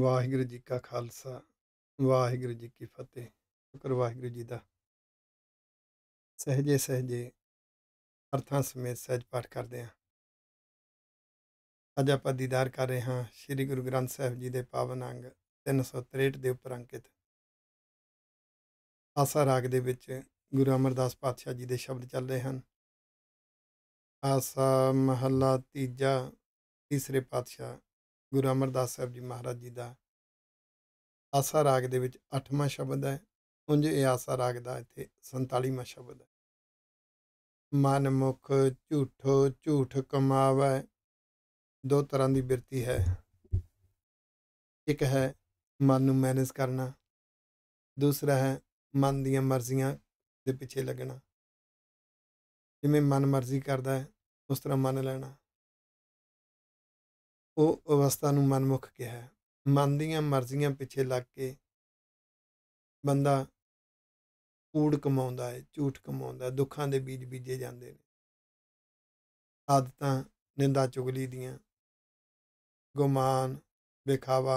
ਵਾਹਿਗੁਰੂ ਜੀ ਕਾ ਖਾਲਸਾ ਵਾਹਿਗੁਰੂ ਜੀ ਕੀ ਫਤਿਹ ਸ਼ੁਕਰ ਵਾਹਿਗੁਰੂ ਜੀ ਦਾ ਸਹਜੇ ਸਹਜੇ ਅਰਥਾਂ ਸਮੇਤ ਸਹਿਜ ਪਾਠ ਕਰਦੇ ਹਾਂ ਅੱਜ ਆਪਾਂ ਦੀਦਾਰ ਕਰ ਰਹੇ ਹਾਂ ਸ੍ਰੀ ਗੁਰੂ ਗ੍ਰੰਥ ਸਾਹਿਬ ਜੀ ਦੇ ਪਾਵਨ ਅੰਗ 363 ਦੇ ਉੱਪਰ ਅੰਕਿਤ ਆਸਾ ਰਾਗ ਦੇ ਵਿੱਚ ਗੁਰੂ ਅਮਰਦਾਸ ਪਾਤਸ਼ਾਹ ਜੀ ਦੇ ਸ਼ਬਦ ਚੱਲ ਰਹੇ ਹਨ ਆਸਾ ਮਹੱਲਾ ਤੀਜਾ ਤੀਸਰੇ ਪਾਤਸ਼ਾਹ ਗੁਰੂ ਅਮਰਦਾਸ ਸਾਹਿਬ ਜੀ ਮਹਾਰਾਜ ਜੀ ਦਾ ਆਸਾ ਰਾਗ ਦੇ ਵਿੱਚ 8ਵਾਂ ਸ਼ਬਦ ਹੈ ਉਂਝ ਇਹ ਆਸਾ ਰਾਗ ਦਾ ਇੱਥੇ 47ਵਾਂ ਸ਼ਬਦ ਹੈ ਮਨ ਮੁਖ ਝੂਠੋ ਝੂਠ ਕਮਾਵੇ ਦੋ ਤਰ੍ਹਾਂ ਦੀ ਬਿਰਤੀ ਹੈ ਇੱਕ ਹੈ ਮਨ ਨੂੰ ਮੈਨੇਜ ਕਰਨਾ ਦੂਸਰਾ ਹੈ ਮਨ ਦੀਆਂ ਮਰਜ਼ੀਆਂ ਦੇ ਪਿੱਛੇ ਲੱਗਣਾ ਜਿਵੇਂ ਮਨ ਮਰਜ਼ੀ ਕਰਦਾ ਹੈ ਉਸ ਤਰ੍ਹਾਂ ਮੰਨ ਲੈਣਾ ਉਹ ਅਵਸਥਾ ਨੂੰ ਮਨਮੁਖ ਕਿਹਾ ਹੈ ਮਨ ਦੀਆਂ ਮਰਜ਼ੀਆਂ ਪਿੱਛੇ ਲੱਗ ਕੇ ਬੰਦਾ ਊੜ ਕਮਾਉਂਦਾ ਹੈ ਝੂਠ ਕਮਾਉਂਦਾ ਦੁੱਖਾਂ ਦੇ ਬੀਜ ਬੀਜੇ ਜਾਂਦੇ ਨੇ ਆਦਤਾਂ ਨਿੰਦਾ ਚੁਗਲੀ ਦੀਆਂ ਗੁਮਾਨ ਵਿਖਾਵਾ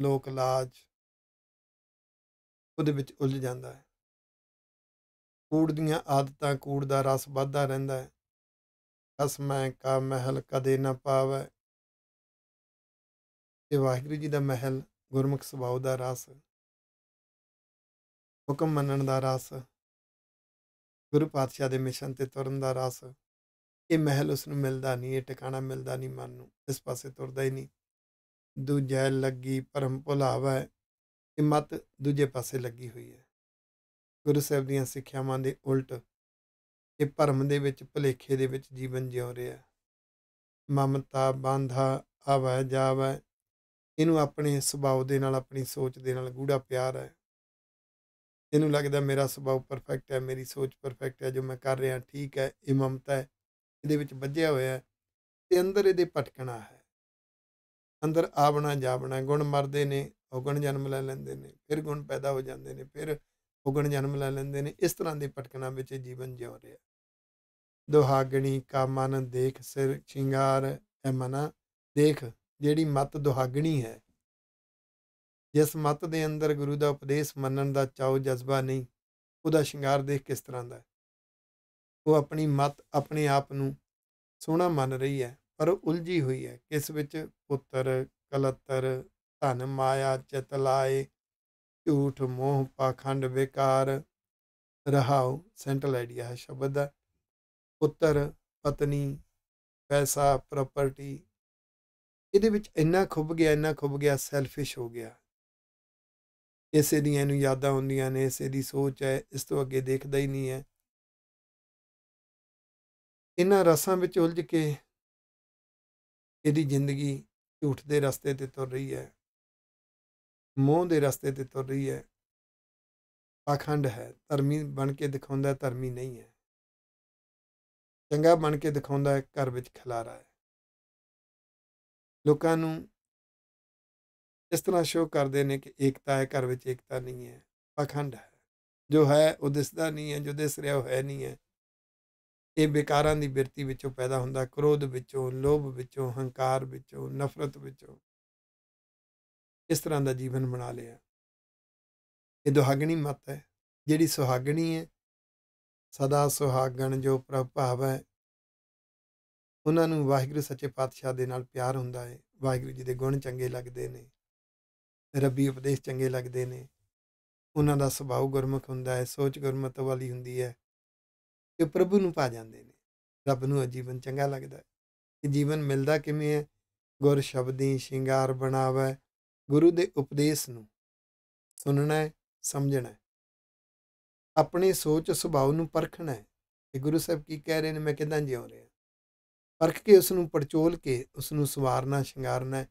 ਲੋਕ ਲਾਜ ਉਹਦੇ ਵਿੱਚ ਉਲਝ ਜਾਂਦਾ ਹੈ ਕੂੜ ਦੀਆਂ ਆਦਤਾਂ ਕੂੜ ਦਾ ਰਸ ਵੱਧਦਾ ਰਹਿੰਦਾ ਹੈ ਕਸਮੈ ਕਾ ਮਹਿਲ ਕਦੇ ਨਾ ਪਾਵੇ ਤੇ ਵਾਹਿਗੁਰੂ ਜੀ ਦਾ ਮਹਿਲ ਗੁਰਮੁਖ ਸੁਭਾਅ ਦਾ ਰਸ ਹੁਕਮ ਮੰਨਣ ਦਾ ਰਸ ਗੁਰੂ ਪਾਤਸ਼ਾਹ ਦੇ ਮਿਸ਼ਨ ਤੇ ਤੁਰਨ ਦਾ ਰਸ ਇਹ ਮਹਿਲ ਉਸ ਨੂੰ ਮਿਲਦਾ ਨਹੀਂ ਇਹ ਟਿਕਾਣਾ ਮਿਲਦਾ ਨਹੀਂ ਮਨ ਨੂੰ ਇਸ ਪਾਸੇ ਤੁਰਦਾ ਹੀ ਨਹੀਂ ਦੂਜੇ ਲੱਗੀ ਪਰਮ ਭੁਲਾਵਾ ਇਹ ਮਤ ਦੂਜੇ ਪਾਸੇ ਲੱਗੀ ਹੋਈ ਹੈ ਗੁਰੂ ਸਾਹਿਬ ਦੀਆਂ ਸਿੱਖਿਆਵਾਂ ਦੇ ਉਲਟ ਇਹ ਭਰਮ ਦੇ ਵਿੱਚ ਭਲੇਖੇ ਦੇ ਵਿੱਚ ਜੀਵਨ ਜਿਉ ਰਿਹਾ ਮਮਤਾ ਬਾਂਧਾ ਆਵਾ ਜਾਵੇ ਇਹਨੂੰ ਆਪਣੇ ਸੁਭਾਅ ਦੇ ਨਾਲ ਆਪਣੀ ਸੋਚ ਦੇ ਨਾਲ ਗੂੜਾ ਪਿਆਰ ਹੈ ਇਹਨੂੰ ਲੱਗਦਾ ਮੇਰਾ ਸੁਭਾਅ ਪਰਫੈਕਟ ਹੈ ਮੇਰੀ ਸੋਚ ਪਰਫੈਕਟ ਹੈ ਜੋ ਮੈਂ ਕਰ ਰਿਹਾ ਠੀਕ ਹੈ ਇਹ ਮਮਤਾ ਹੈ ਇਹਦੇ ਵਿੱਚ ਵੱਜਿਆ ਹੋਇਆ ਤੇ ਅੰਦਰ ਇਹਦੇ ਪਟਕਣਾ ਹੈ ਅੰਦਰ ਆਵਣਾ ਜਾਵਣਾ ਗੁਣ ਮਰਦੇ ਨੇ ਔਗਣ ਜਨਮ ਲੈ ਲੈਂਦੇ ਨੇ ਫਿਰ ਗੁਣ ਪੈਦਾ ਹੋ ਜਾਂਦੇ ਨੇ ਫਿਰ ਔਗਣ ਜਨਮ ਲੈ ਲੈਂਦੇ ਨੇ ਇਸ ਤਰ੍ਹਾਂ ਦੇ ਪਟਕਣਾ ਵਿੱਚ ਜੀਵਨ ਜਿਉ ਰਿਹਾ ਦੁਹਾਗਣੀ ਕਾ ਮਨ ਦੇਖ ਸਿਰ ਸ਼ਿੰਗਾਰ ਐ ਮਨਾ ਦੇਖ ਜਿਹੜੀ ਮਤ ਦੁਹਾਗਣੀ ਹੈ ਜਿਸ ਮਤ ਦੇ ਅੰਦਰ ਗੁਰੂ ਦਾ ਉਪਦੇਸ਼ ਮੰਨਣ ਦਾ ਚਾਉ ਜਜ਼ਬਾ ਨਹੀਂ ਉਹਦਾ ਸ਼ਿੰਗਾਰ ਦੇਖ ਕਿਸ ਤਰ੍ਹਾਂ ਦਾ ਉਹ ਆਪਣੀ ਮਤ ਆਪਣੇ ਆਪ ਨੂੰ ਸੋਹਣਾ ਮੰਨ ਰਹੀ ਹੈ ਪਰ ਉਲਝੀ ਹੋਈ ਹੈ ਕਿਸ ਵਿੱਚ ਪੁੱਤਰ ਕਲਤਰ ਧਨ ਮਾਇਆ ਲਾਏ ਝੂਠ ਮੋਹ ਪਾਖੰਡ ਵਿਕਾਰ ਰਹਾਉ ਸੈਂਟਰਲ ਆਈਡੀਆ ਹੈ ਸ਼ਬਦ ਦਾ ਪੁੱਤਰ ਪਤਨੀ ਪੈਸਾ ਪ੍ਰਾਪਰਟੀ ਇਹਦੇ ਵਿੱਚ ਇੰਨਾ ਖੁੱਬ ਗਿਆ ਇੰਨਾ ਖੁੱਬ ਗਿਆ ਸੈਲਫਿਸ਼ ਹੋ ਗਿਆ ਇਸੇ ਦੀਆਂ ਇਹਨੂੰ ਯਾਦਾਂ ਹੁੰਦੀਆਂ ਨੇ ਇਸੇ ਦੀ ਸੋਚ ਹੈ ਇਸ ਤੋਂ ਅੱਗੇ ਦੇਖਦਾ ਹੀ ਨਹੀਂ ਹੈ ਇਹਨਾਂ ਰਸਾਂ ਵਿੱਚ ਉਲਝ ਕੇ ਇਹਦੀ ਜ਼ਿੰਦਗੀ ਝੂਠ ਦੇ ਰਸਤੇ ਤੇ ਤੁਰ ਰਹੀ ਹੈ ਮੋਹ ਦੇ ਰਸਤੇ ਤੇ ਤੁਰ ਰਹੀ ਹੈ ਆਖੰਡ ਹੈ ਧਰਮੀ ਬਣ ਕੇ ਦਿਖਾਉਂਦਾ ਧਰਮੀ ਨਹੀਂ ਹੈ ਚੰਗਾ ਬਣ ਕੇ ਦਿਖਾਉਂਦਾ ਘਰ ਵਿੱਚ ਖਲਾਰਾ ਹੈ ਲੋਕਾਂ ਨੂੰ ਇਸ ਤਰ੍ਹਾਂ ਸ਼ੋਅ ਕਰਦੇ ਨੇ ਕਿ ਏਕਤਾ ਹੈ ਘਰ ਵਿੱਚ ਏਕਤਾ ਨਹੀਂ ਹੈ ਆਖੰਡ ਹੈ ਜੋ ਹੈ ਉਹ ਦਿਸਦਾ ਨਹੀਂ ਹੈ ਜੋ ਦਿਸ ਰਿਹਾ ਹੋਇਆ ਹੈ ਨਹੀਂ ਹੈ ਇਹ ਵਿਕਾਰਾਂ ਦੀ ਬਿਰਤੀ ਵਿੱਚੋਂ ਪੈਦਾ ਹੁੰਦਾ ਕ੍ਰੋਧ ਵਿੱਚੋਂ ਲੋਭ ਵਿੱਚੋਂ ਹੰਕਾਰ ਵਿੱਚੋਂ ਨਫ਼ਰਤ ਵਿੱਚੋਂ ਇਸ ਤਰ੍ਹਾਂ ਦਾ ਜੀਵਨ ਬਣਾ ਲਿਆ ਇਹ ਦੁਹਾਗਣੀ ਮਤ ਹੈ ਜਿਹੜੀ ਸੁਹਾਗਣੀ ਹੈ ਸਦਾ ਸੁਹਾਗਣ ਜੋ ਪ੍ਰਭ ਭਾਵ ਹੈ ਉਹਨਾਂ ਨੂੰ ਵਾਹਿਗੁਰੂ ਸੱਚੇ ਪਾਤਸ਼ਾਹ ਦੇ ਨਾਲ ਪਿਆਰ ਹੁੰਦਾ ਹੈ ਵਾਹਿਗੁਰੂ ਜੀ ਦੇ ਗੁਣ ਚੰਗੇ ਲੱਗਦੇ ਨੇ ਰੱਬੀ ਉਪਦੇਸ਼ ਚੰਗੇ ਲੱਗਦੇ ਨੇ ਉਹਨਾਂ ਦਾ ਸੁਭਾਅ ਗੁਰਮੁਖ ਹੁੰਦਾ ਹੈ ਸੋਚ ਗੁਰਮਤ ਵਾਲੀ ਹੁੰਦੀ ਹੈ ਕਿ ਪ੍ਰਭੂ ਨੂੰ ਪਾ ਜਾਂਦੇ ਨੇ ਰੱਬ ਨੂੰ ਜੀਵਨ ਚੰਗਾ ਲੱਗਦਾ ਹੈ ਕਿ ਜੀਵਨ ਮਿਲਦਾ ਕਿਵੇਂ ਹੈ ਗੁਰ ਸ਼ਬਦੀ ਸ਼ਿੰਗਾਰ ਬਣਾਵੇ ਗੁਰੂ ਦੇ ਉਪਦੇਸ਼ ਨੂੰ ਸੁਣਨਾ ਹੈ ਸਮਝਣਾ ਹੈ ਆਪਣੀ ਸੋਚ ਸੁਭਾਅ ਨੂੰ ਪਰਖਣਾ ਹੈ ਕਿ ਗੁਰੂ ਸਾਹਿਬ ਕੀ ਕਹਿ ਰਹੇ ਨੇ ਮੈਂ ਕਿਦਾਂ ਜਿਉ ਰਿਹਾ ਪਰਖ ਕੇ ਉਸ ਨੂੰ ਪਰਚੋਲ ਕੇ ਉਸ ਨੂੰ ਸਵਾਰਨਾ ਸ਼ਿੰਗਾਰਨਾ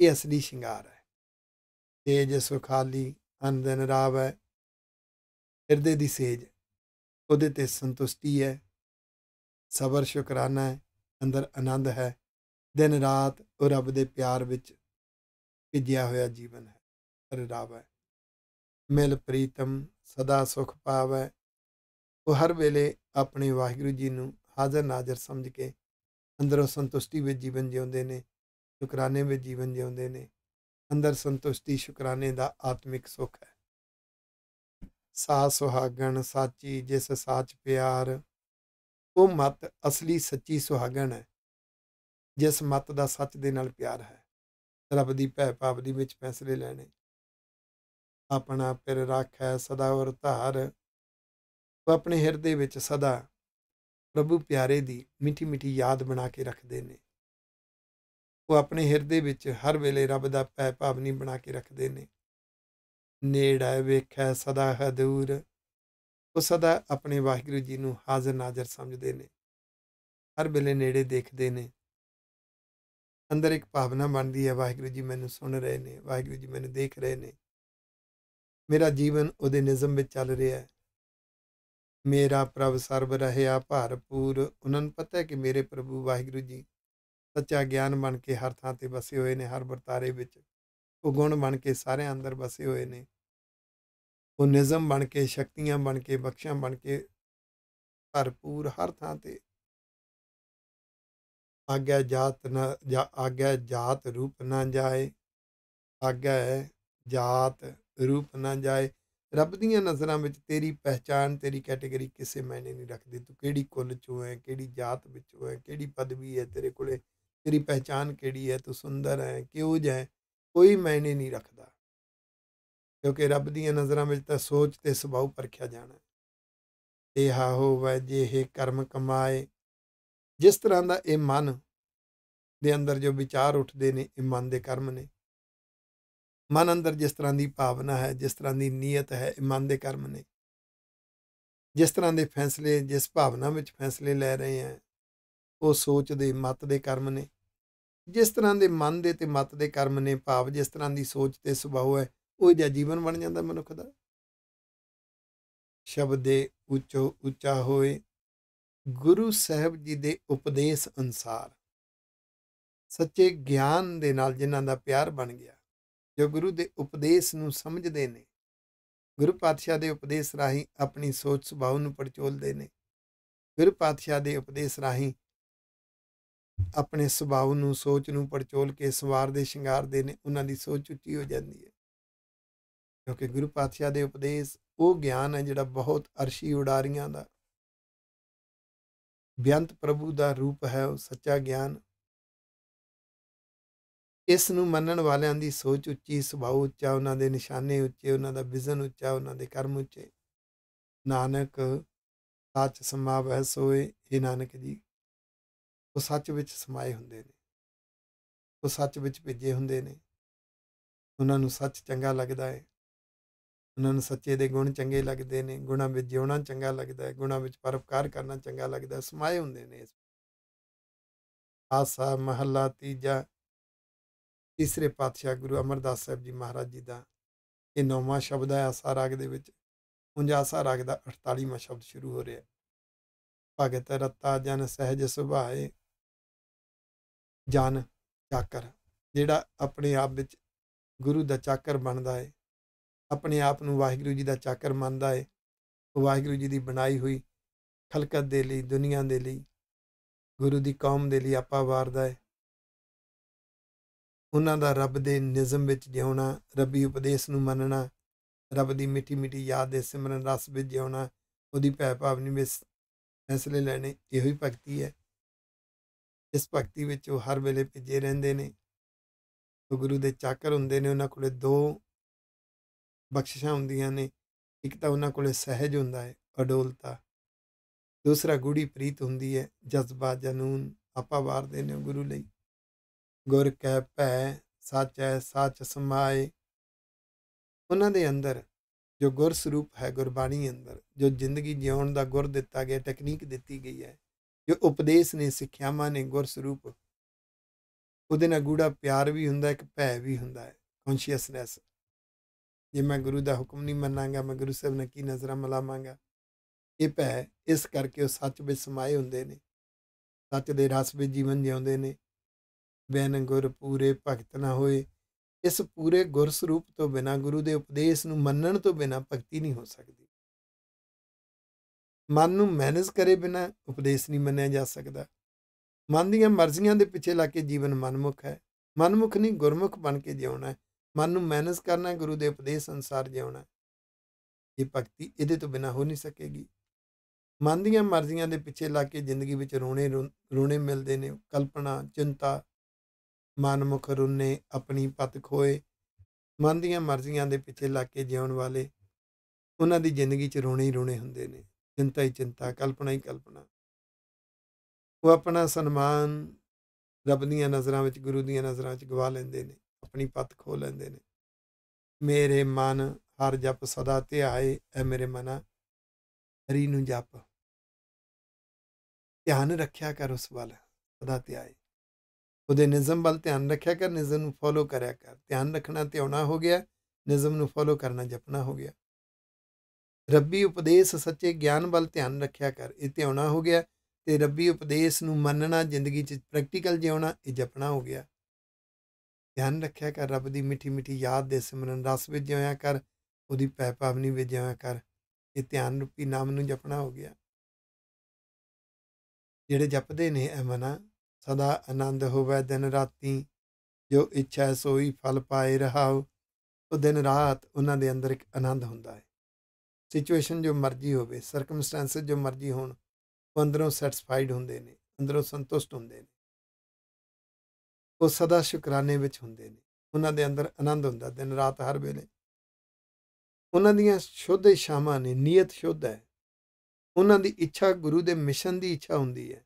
ਇਹ ਅਸਲੀ ਸ਼ਿੰਗਾਰ ਹੈ ਤੇਜ ਸੁਖਾਲੀ ਅਨੰਦਨ ਰਾਵ ਹੈ ਹਿਰਦੇ ਦੀ ਸੇਜ ਉਹਦੇ ਤੇ ਸੰਤੁਸ਼ਟੀ ਹੈ ਸਬਰ ਸ਼ੁਕਰਾਨਾ ਹੈ ਅੰਦਰ ਆਨੰਦ ਹੈ ਦਿਨ ਰਾਤ ਉਹ ਰੱਬ ਦੇ ਪਿਆਰ ਵਿੱਚ ਭਿੱਜਿਆ ਹੋਇਆ ਜੀਵਨ ਹੈ ਰਾਵ ਹੈ ਮਿਲ ਪ੍ਰੀਤਮ ਸਦਾ ਸੁਖ ਪਾਵੇ ਉਹ ਹਰ ਵੇਲੇ ਆਪਣੇ ਵਾਹਿਗੁਰੂ ਜੀ ਨੂੰ ਹਾਜ਼ਰ ਨਾਜ਼ਰ ਸਮਝ ਕੇ ਅੰਦਰੋਂ ਸੰਤੁਸ਼ਟੀ ਵਿੱਚ ਜੀਵਨ ਜਿਉਂਦੇ ਨੇ ਸ਼ੁਕਰਾਨੇ ਵਿੱਚ ਜੀਵਨ ਜਿਉਂਦੇ ਨੇ ਅੰਦਰ ਸੰਤੁਸ਼ਟੀ ਸ਼ੁਕਰਾਨੇ ਦਾ ਆਤਮਿਕ ਸੁਖ ਹੈ ਸਾ ਸੁਹਾਗਣ ਸਾਚੀ ਜਿਸ ਸਾਚ ਪਿਆਰ ਉਹ ਮਤ ਅਸਲੀ ਸੱਚੀ ਸੁਹਾਗਣ ਹੈ ਜਿਸ ਮਤ ਦਾ ਸੱਚ ਦੇ ਨਾਲ ਪਿਆਰ ਹੈ ਰੱਬ ਦੀ ਭੈ ਭਾਵ ਦੀ ਵਿੱਚ ਫੈਸਲੇ ਲੈਣੇ ਆਪਣਾ ਪਿਰ ਰੱਖੈ ਸਦਾ ਔਰ ਧਾਰ ਉਹ ਆਪਣੇ ਹਿਰਦੇ ਵਿੱਚ ਸਦਾ ਪ੍ਰਭੂ ਪਿਆਰੇ ਦੀ ਮਿੱਠੀ ਮਿੱਠੀ ਯਾਦ ਬਣਾ ਕੇ ਰੱਖਦੇ ਨੇ ਉਹ ਆਪਣੇ ਹਿਰਦੇ ਵਿੱਚ ਹਰ ਵੇਲੇ ਰੱਬ ਦਾ ਭੈ ਭਾਵਨੀ ਬਣਾ ਕੇ ਰੱਖਦੇ ਨੇ ਨੇੜਾ ਵੇਖੈ ਸਦਾ ਹਦੂਰ ਉਹ ਸਦਾ ਆਪਣੇ ਵਾਹਿਗੁਰੂ ਜੀ ਨੂੰ ਹਾਜ਼ਰ ਨਾਜ਼ਰ ਸਮਝਦੇ ਨੇ ਹਰ ਵੇਲੇ ਨੇੜੇ ਦੇਖਦੇ ਨੇ ਅੰਦਰ ਇੱਕ ਭਾਵਨਾ ਬਣਦੀ ਹੈ ਵਾਹਿਗੁਰੂ ਜੀ ਮੈਨੂੰ ਸੁਣ ਰਹੇ ਨੇ ਵਾਹਿਗੁਰੂ ਜੀ ਮੈਨੂੰ ਦੇਖ ਰਹੇ ਨੇ ਮੇਰਾ ਜੀਵਨ ਉਹਦੇ ਨਿਜ਼ਮ ਵਿੱਚ ਚੱਲ ਰਿਹਾ ਹੈ ਮੇਰਾ ਪ੍ਰਭ ਸਰਬ ਰਹਿਆ ਭਰਪੂਰ ਉਹਨਾਂ ਨੂੰ ਪਤਾ ਹੈ ਕਿ ਮੇਰੇ ਪ੍ਰਭੂ ਵਾਹਿਗੁਰੂ ਜੀ ਸੱਚਾ ਗਿਆਨ ਬਣ ਕੇ ਹਰ ਥਾਂ ਤੇ ਵਸੇ ਹੋਏ ਨੇ ਹਰ ਵਰਤਾਰੇ ਵਿੱਚ ਉਹ ਗੁਣ ਬਣ ਕੇ ਸਾਰੇ ਅੰਦਰ ਵਸੇ ਹੋਏ ਨੇ ਉਹ ਨਿਜ਼ਮ ਬਣ ਕੇ ਸ਼ਕਤੀਆਂ ਬਣ ਕੇ ਬਖਸ਼ਾਂ ਬਣ ਕੇ ਭਰਪੂਰ ਹਰ ਥਾਂ ਤੇ ਆਗਿਆ ਜਾਤ ਨਾ ਆਗਿਆ ਜਾਤ ਰੂਪ ਨਾ ਜਾਏ ਆਗਿਆ ਜਾਤ ਰੂਪ ਨਾ ਜਾਏ ਰੱਬ ਦੀਆਂ ਨਜ਼ਰਾਂ ਵਿੱਚ ਤੇਰੀ ਪਹਿਚਾਨ ਤੇਰੀ ਕੈਟਾਗਰੀ ਕਿਸੇ ਮੈਨੇ ਨਹੀਂ ਰੱਖਦੀ ਤੂੰ ਕਿਹੜੀ ਕੁੱਲ ਚੋਂ ਹੈ ਕਿਹੜੀ ਜਾਤ ਵਿੱਚੋਂ ਹੈ ਕਿਹੜੀ ਪਦਵੀ ਹੈ ਤੇਰੇ ਕੋਲੇ ਤੇਰੀ ਪਹਿਚਾਨ ਕਿਹੜੀ ਹੈ ਤੂੰ ਸੁੰਦਰ ਹੈ ਕਿਉਂ ਹੈ ਕੋਈ ਮਾਇਨੇ ਨਹੀਂ ਰੱਖਦਾ ਕਿਉਂਕਿ ਰੱਬ ਦੀਆਂ ਨਜ਼ਰਾਂ ਵਿੱਚ ਤਾਂ ਸੋਚ ਤੇ ਸੁਭਾਅ ਪਰਖਿਆ ਜਾਣਾ ਇਹ ਹਾ ਹੋ ਵੈ ਜੇ ਇਹ ਕਰਮ ਕਮਾਏ ਜਿਸ ਤਰ੍ਹਾਂ ਦਾ ਇਹ ਮਨ ਦੇ ਅੰਦਰ ਜੋ ਵਿਚਾਰ ਉੱਠਦੇ ਨੇ ਇਹ ਮਨ ਦੇ ਕਰਮ ਨੇ ਮਨ ਅੰਦਰ ਜਿਸ ਤਰ੍ਹਾਂ ਦੀ ਭਾਵਨਾ ਹੈ ਜਿਸ ਤਰ੍ਹਾਂ ਦੀ ਨੀਅਤ ਹੈ ਇਹ ਮਨ ਦੇ ਕਰਮ ਨੇ ਜਿਸ ਤਰ੍ਹਾਂ ਦੇ ਫੈਸਲੇ ਜਿਸ ਭਾਵਨਾ ਵਿੱਚ ਫੈਸਲੇ ਲੈ ਰਹੇ ਆ ਉਹ ਸੋਚ ਦੇ ਮਤ ਦੇ ਕਰਮ ਨੇ ਜਿਸ ਤਰ੍ਹਾਂ ਦੇ ਮਨ ਦੇ ਤੇ ਮਤ ਦੇ ਕਰਮ ਨੇ ਭਾਵ ਜਿਸ ਤਰ੍ਹਾਂ ਦੀ ਸੋਚ ਤੇ ਸੁਭਾਅ ਹੈ ਉਹ ਜਿਹਾ ਜੀਵਨ ਬਣ ਜਾਂਦਾ ਮਨੁੱਖ ਦਾ ਸ਼ਬਦ ਦੇ ਉੱਚੋ ਉੱਚਾ ਹੋਏ ਗੁਰੂ ਸਾਹਿਬ ਜੀ ਦੇ ਉਪਦੇਸ਼ ਅਨਸਾਰ ਸੱਚੇ ਗਿਆਨ ਦੇ ਨਾਲ ਜਿਨ੍ਹਾਂ ਦਾ ਪਿਆਰ ਬਣ ਗਿਆ ਜੋ ਗੁਰੂ ਦੇ ਉਪਦੇਸ਼ ਨੂੰ ਸਮਝਦੇ ਨੇ ਗੁਰੂ ਪਾਤਸ਼ਾਹ ਦੇ ਉਪਦੇਸ਼ ਰਾਹੀਂ ਆਪਣੀ ਸੋਚ ਸੁਭਾਅ ਨੂੰ ਪਰਚੋਲਦੇ ਨੇ ਗੁਰੂ ਪਾਤਸ਼ਾਹ ਦੇ ਉਪਦੇਸ਼ ਰਾਹੀਂ ਆਪਣੇ ਸੁਭਾਅ ਨੂੰ ਸੋਚ ਨੂੰ ਪਰਚੋਲ ਕੇ ਸਵਾਰ ਦੇ ਸ਼ਿੰਗਾਰ ਦੇ ਨੇ ਉਹਨਾਂ ਦੀ ਸੋਚ ਉੱਚੀ ਹੋ ਜਾਂਦੀ ਹੈ ਕਿਉਂਕਿ ਗੁਰੂ ਪਾਤਸ਼ਾਹ ਦੇ ਉਪਦੇਸ਼ ਉਹ ਗਿਆਨ ਹੈ ਜਿਹੜਾ ਬਹੁਤ ਅਰਸ਼ੀ ਉਡਾਰੀਆਂ ਦਾ ਬਿਆੰਤ ਪ੍ਰਭੂ ਦਾ ਰੂਪ ਹੈ ਉਹ ਸੱਚਾ ਗਿਆਨ ਇਸ ਨੂੰ ਮੰਨਣ ਵਾਲਿਆਂ ਦੀ ਸੋਚ ਉੱਚੀ ਸੁਭਾਅ ਉੱਚਾ ਉਹਨਾਂ ਦੇ ਨਿਸ਼ਾਨੇ ਉੱਚੇ ਉਹਨਾਂ ਦਾ ਵਿਜ਼ਨ ਉੱਚਾ ਉਹਨਾਂ ਦੇ ਕਰਮ ਉੱਚੇ ਨਾਨਕ ਸੱਚ ਸਮਾਵੈ ਸੋਏ ਇਹ ਨਾਨਕ ਜੀ ਉਹ ਸੱਚ ਵਿੱਚ ਸਮਾਏ ਹੁੰਦੇ ਨੇ ਉਹ ਸੱਚ ਵਿੱਚ ਭਿੱਜੇ ਹੁੰਦੇ ਨੇ ਉਹਨਾਂ ਨੂੰ ਸੱਚ ਚੰਗਾ ਲੱਗਦਾ ਹੈ ਉਹਨਾਂ ਨੂੰ ਸੱਚੇ ਦੇ ਗੁਣ ਚੰਗੇ ਲੱਗਦੇ ਨੇ ਗੁਣਾ ਵਿੱਚ ਜਿਉਣਾ ਚੰਗਾ ਲੱਗਦਾ ਹੈ ਗੁਣਾ ਵਿੱਚ ਪਰਉਪਕਾਰ ਕਰਨਾ ਚੰਗਾ ਲੱਗਦਾ ਹੈ ਸਮਾਏ ਹੁੰਦੇ ਨੇ ਇਸ ਆਸਾ ਮਹੱਲਾ ਤੀਜਾ ਤੀਸਰੇ ਪਾਤਸ਼ਾਹ ਗੁਰੂ ਅਮਰਦਾਸ ਸਾਹਿਬ ਜੀ ਮਹਾਰਾਜ ਜੀ ਦਾ ਇਹ ਨੌਵਾਂ ਸ਼ਬਦ ਹੈ ਆਸਾ ਰਾਗ ਦੇ ਵਿੱਚ ਆਸਾ ਰਾਗ ਦਾ 48ਵਾਂ ਸ਼ਬਦ ਸ਼ੁਰੂ ਹੋ ਰਿਹਾ ਭਗਤ ਰਤਾ ਜਨ ਸਹਿਜ ਸੁਭਾਏ ਜਨ ਚਾਕਰ ਜਿਹੜਾ ਆਪਣੇ ਆਪ ਵਿੱਚ ਗੁਰੂ ਦਾ ਚਾਕਰ ਬਣਦਾ ਹੈ ਆਪਣੇ ਆਪ ਨੂੰ ਵਾਹਿਗੁਰੂ ਜੀ ਦਾ ਚਾਕਰ ਮੰਨਦਾ ਹੈ ਵਾਹਿਗੁਰੂ ਜੀ ਦੀ ਬਣਾਈ ਹੋਈ ਖਲਕਤ ਦੇ ਲਈ ਦੁਨੀਆ ਦੇ ਲਈ ਗੁਰੂ ਦੀ ਕੌਮ ਦੇ ਲਈ ਆਪਾ ਵਾਰਦਾ ਹੈ ਉਹਨਾਂ ਦਾ ਰੱਬ ਦੇ ਨਿਜ਼ਮ ਵਿੱਚ ਜਿਉਣਾ ਰੱਬੀ ਉਪਦੇਸ਼ ਨੂੰ ਮੰਨਣਾ ਰੱਬ ਦੀ ਮਿੱਠੀ ਮਿੱਠੀ ਯਾਦ ਦੇ ਸਿਮਰਨ ਰਸ ਵਿੱਚ ਜਿਉਣਾ ਉਹਦੀ ਭੈ ਭਾਵਨੀ ਵਿੱਚ ਫੈਸਲੇ ਲੈਣੇ ਇਹੋ ਹੀ ਭਗਤੀ ਹੈ ਇਸ ਭਗਤੀ ਵਿੱਚ ਉਹ ਹਰ ਵੇਲੇ ਭਿੱਜੇ ਰਹਿੰਦੇ ਨੇ ਗੁਰੂ ਦੇ ਚਾਕਰ ਹੁੰਦੇ ਨੇ ਉਹਨਾਂ ਕੋਲੇ ਦੋ ਬਖਸ਼ਿਸ਼ਾਂ ਹੁੰਦੀਆਂ ਨੇ ਇੱਕ ਤਾਂ ਉਹਨਾਂ ਕੋਲੇ ਸਹਿਜ ਹੁੰਦਾ ਹੈ ਅਡੋਲਤਾ ਦੂਸਰਾ ਗੂੜੀ ਪ੍ਰੀਤ ਹੁੰਦੀ ਹੈ ਜਜ਼ਬਾ ਜਨੂਨ ਆਪਾ ਵਾਰਦੇ ਨੇ ਗੁਰੂ ਲਈ ਗੁਰ ਕੈ ਭੈ ਸੱਚ ਹੈ ਸੱਚ ਸਮਾਏ ਉਹਨਾਂ ਦੇ ਅੰਦਰ ਜੋ ਗੁਰ ਸਰੂਪ ਹੈ ਗੁਰਬਾਣੀ ਅੰਦਰ ਜੋ ਜ਼ਿੰਦਗੀ ਜਿਉਣ ਦਾ ਗੁਰ ਦਿੱਤਾ ਗਿਆ ਟੈਕਨੀਕ ਦਿੱਤੀ ਗਈ ਹੈ ਜੋ ਉਪਦੇਸ਼ ਨੇ ਸਿੱਖਿਆਵਾਂ ਨੇ ਗੁਰ ਸਰੂਪ ਉਹਦੇ ਨਾਲ ਗੂੜਾ ਪਿਆਰ ਵੀ ਹੁੰਦਾ ਇੱਕ ਭੈ ਵੀ ਹੁੰਦਾ ਹੈ ਕੌਂਸ਼ੀਅਸਨੈਸ ਜੇ ਮੈਂ ਗੁਰੂ ਦਾ ਹੁਕਮ ਨਹੀਂ ਮੰਨਾਂਗਾ ਮੈਂ ਗੁਰੂ ਸਾਹਿਬ ਨਾਲ ਕੀ ਨਜ਼ਰਾਂ ਮਿਲਾਵਾਂਗਾ ਇਹ ਭੈ ਇਸ ਕਰਕੇ ਉਹ ਸੱਚ ਵਿੱਚ ਸਮਾਏ ਹੁੰਦੇ ਨੇ ਸੱਚ ਦੇ ਰਸ ਵਿੱਚ ਜੀਵਨ ਜਿਉਂਦੇ ਨੇ ਬੈਨ ਗੁਰ ਪੂਰੇ ਭਗਤ ਨਾ ਹੋਏ ਇਸ ਪੂਰੇ ਗੁਰ ਸਰੂਪ ਤੋਂ ਬਿਨਾ ਗੁਰੂ ਦੇ ਉਪਦੇਸ਼ ਨੂੰ ਮੰਨਣ ਤੋਂ ਬਿਨਾ ਭਗਤੀ ਨਹੀਂ ਹੋ ਸਕਦੀ ਮਨ ਨੂੰ ਮੈਨੇਜ ਕਰੇ ਬਿਨਾ ਉਪਦੇਸ਼ ਨਹੀਂ ਮੰਨਿਆ ਜਾ ਸਕਦਾ ਮਨ ਦੀਆਂ ਮਰਜ਼ੀਆਂ ਦੇ ਪਿੱਛੇ ਲੱਗ ਕੇ ਜੀਵਨ ਮਨਮੁਖ ਹੈ ਮਨਮੁਖ ਨਹੀਂ ਗੁਰਮੁਖ ਬਣ ਕੇ ਜਿਉਣਾ ਮਨ ਨੂੰ ਮੈਨੇਜ ਕਰਨਾ ਗੁਰੂ ਦੇ ਉਪਦੇਸ਼ ਅਨਸਾਰ ਜਿਉਣਾ ਇਹ ਭਗਤੀ ਇਹਦੇ ਤੋਂ ਬਿਨਾ ਹੋ ਨਹੀਂ ਸਕੇਗੀ ਮਨ ਦੀਆਂ ਮਰਜ਼ੀਆਂ ਦੇ ਪਿੱਛੇ ਲੱਗ ਕੇ ਜ਼ਿੰਦਗੀ ਵਿੱਚ ਰੋਣੇ ਰੋਣੇ ਮਿਲਦੇ ਨੇ ਕਲਪਨਾ ਚਿੰਤਾ ਮਨਮੁਖ ਰੁੰਨੇ ਆਪਣੀ ਪਤ ਖੋਏ ਮਨ ਦੀਆਂ ਮਰਜ਼ੀਆਂ ਦੇ ਪਿੱਛੇ ਲੱਗ ਕੇ ਜਿਉਣ ਵਾਲੇ ਉਹਨਾਂ ਦੀ ਜ਼ਿੰਦਗੀ 'ਚ ਰੋਣੇ ਹੀ ਰੋਣੇ ਹੁੰਦੇ ਨੇ ਚਿੰਤਾ ਹੀ ਚਿੰਤਾ ਕਲਪਨਾ ਹੀ ਕਲਪਨਾ ਉਹ ਆਪਣਾ ਸਨਮਾਨ ਰੱਬ ਦੀਆਂ ਨਜ਼ਰਾਂ ਵਿੱਚ ਗੁਰੂ ਦੀਆਂ ਨਜ਼ਰਾਂ ਵਿੱਚ ਗਵਾ ਲੈਂਦੇ ਨੇ ਆਪਣੀ ਪਤ ਖੋ ਲੈਂਦੇ ਨੇ ਮੇਰੇ ਮਨ ਹਰ ਜਪ ਸਦਾ ਧਿਆਏ ਐ ਮੇਰੇ ਮਨਾ ਹਰੀ ਨੂੰ ਜਪ ਧਿਆਨ ਰੱਖਿਆ ਕਰ ਉਸ ਵੱਲ ਸਦਾ ਧਿਆਏ ਉਹਦੇ ਨਿਜ਼ਮ ਵੱਲ ਧਿਆਨ ਰੱਖਿਆ ਕਰ ਨਿਜ਼ਮ ਨੂੰ ਫੋਲੋ ਕਰਿਆ ਕਰ ਧਿਆਨ ਰੱਖਣਾ ਆਉਣਾ ਹੋ ਗਿਆ ਨਿਜ਼ਮ ਨੂੰ ਫੋਲੋ ਕਰਨਾ ਜਪਣਾ ਹੋ ਗਿਆ ਰੱਬੀ ਉਪਦੇਸ਼ ਸੱਚੇ ਗਿਆਨ ਵੱਲ ਧਿਆਨ ਰੱਖਿਆ ਕਰ ਇਹ ਧਿਆਉਣਾ ਹੋ ਗਿਆ ਤੇ ਰੱਬੀ ਉਪਦੇਸ਼ ਨੂੰ ਮੰਨਣਾ ਜ਼ਿੰਦਗੀ 'ਚ ਪ੍ਰੈਕਟੀਕਲ ਜਿਉਣਾ ਇਹ ਜਪਣਾ ਹੋ ਗਿਆ ਧਿਆਨ ਰੱਖਿਆ ਕਰ ਰੱਬ ਦੀ ਮਿੱਠੀ ਮਿੱਠੀ ਯਾਦ ਦੇ ਸਿਮਰਨ ਰਸ ਵਿੱਚ ਜਿਉਇਆ ਕਰ ਉਹਦੀ ਪੈ ਪਾਵਨੀ ਵਿੱਚ ਜਿਉਇਆ ਕਰ ਇਹ ਧਿਆਨ ਰੂਪੀ ਨਾਮ ਨੂੰ ਜਪਣਾ ਹੋ ਗਿਆ ਜਿਹੜੇ ਜਪਦੇ ਨੇ ਐ ਮਨਾ ਸਦਾ ਆਨੰਦ ਹੋਵੇ ਦਿਨ ਰਾਤੀ ਜੋ ਇੱਛਾ ਸੋਈ ਫਲ ਪਾਏ ਰਹਾਉ ਉਹ ਦਿਨ ਰਾਤ ਉਹਨਾਂ ਦੇ ਅੰਦਰ ਇੱਕ ਆਨੰਦ ਹੁੰਦਾ ਹੈ ਸਿਚੁਏਸ਼ਨ ਜੋ ਮਰਜ਼ੀ ਹੋਵੇ ਸਰਕਮਸਟੈਂਸਸ ਜੋ ਮਰਜ਼ੀ ਹੋਣ ਉਹ ਅੰਦਰੋਂ ਸੈਟੀਸਫਾਈਡ ਹੁੰਦੇ ਨੇ ਅੰਦਰੋਂ ਸੰਤੁਸ਼ਟ ਹੁੰਦੇ ਨੇ ਉਹ ਸਦਾ ਸ਼ੁਕਰਾਨੇ ਵਿੱਚ ਹੁੰਦੇ ਨੇ ਉਹਨਾਂ ਦੇ ਅੰਦਰ ਆਨੰਦ ਹੁੰਦਾ ਦਿਨ ਰਾਤ ਹਰ ਵੇਲੇ ਉਹਨਾਂ ਦੀਆਂ ਸ਼ੁੱਧ ਸ਼ਾਮਾਂ ਨੇ ਨੀਅਤ ਸ਼ੁੱਧ ਹੈ ਉਹਨਾਂ ਦੀ ਇੱਛਾ ਗੁਰੂ ਦੇ ਮਿਸ਼ਨ ਦੀ ਇੱਛਾ ਹੁੰਦੀ ਹੈ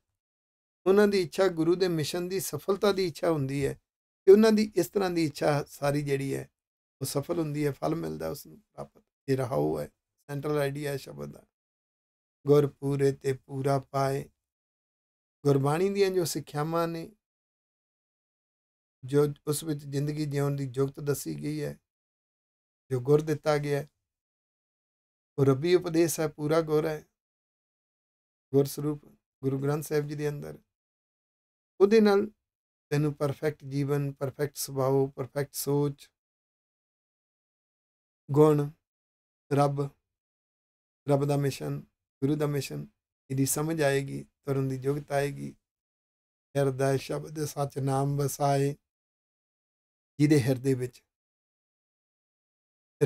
ਉਹਨਾਂ ਦੀ ਇੱਛਾ ਗੁਰੂ ਦੇ ਮਿਸ਼ਨ ਦੀ ਸਫਲਤਾ ਦੀ ਇੱਛਾ ਹੁੰਦੀ ਹੈ ਕਿ ਉਹਨਾਂ ਦੀ ਇਸ ਤਰ੍ਹਾਂ ਦੀ ਇੱਛਾ ਸਾਰੀ ਜਿਹੜੀ ਹੈ ਉਹ ਸਫਲ ਹੁੰਦੀ ਹੈ ਫਲ ਮਿਲਦਾ ਉਸ ਨੂੰ ਪ੍ਰਾਪਤ ਇਹ ਰਹਾਉ ਹੈ ਸੈਂਟਰਲ ਆਈਡੀਆ ਸ਼ਬਦ ਆ ਗੁਰ ਪੂਰੇ ਤੇ ਪੂਰਾ ਪਾਏ ਗੁਰਬਾਣੀ ਦੀਆਂ ਜੋ ਸਿੱਖਿਆਵਾਂ ਨੇ ਜੋ ਉਸ ਵਿੱਚ ਜ਼ਿੰਦਗੀ ਜਿਉਣ ਦੀ ਯੁਕਤ ਦੱਸੀ ਗਈ ਹੈ ਜੋ ਗੁਰ ਦਿੱਤਾ ਗਿਆ ਹੈ ਉਹ ਰੱਬੀ ਉਪਦੇਸ਼ ਹੈ ਪੂਰਾ ਗੁਰ ਹੈ ਗੁਰ ਸਰੂਪ ਗੁਰੂ ਗ੍ਰੰਥ ਸਾਹਿਬ ਜੀ ਦੇ ਅੰਦਰ ਉਹਦੇ ਨਾਲ ਤੈਨੂੰ ਪਰਫੈਕਟ ਜੀਵਨ ਪਰਫੈਕਟ ਸੁਭਾਅ ਪਰਫੈਕਟ ਸੋਚ ਗੁਣ ਰੱਬ ਰੱਬ ਦਾ ਮਿਸ਼ਨ ਗੁਰੂ ਦਾ ਮਿਸ਼ਨ ਇਹਦੀ ਸਮਝ ਆਏਗੀ ਤੁਰਨ ਦੀ ਯੋਗਤਾ ਆਏਗੀ ਹਿਰਦਾ ਸ਼ਬਦ ਸੱਚ ਨਾਮ ਵਸਾਏ ਜਿਹਦੇ ਹਿਰਦੇ ਵਿੱਚ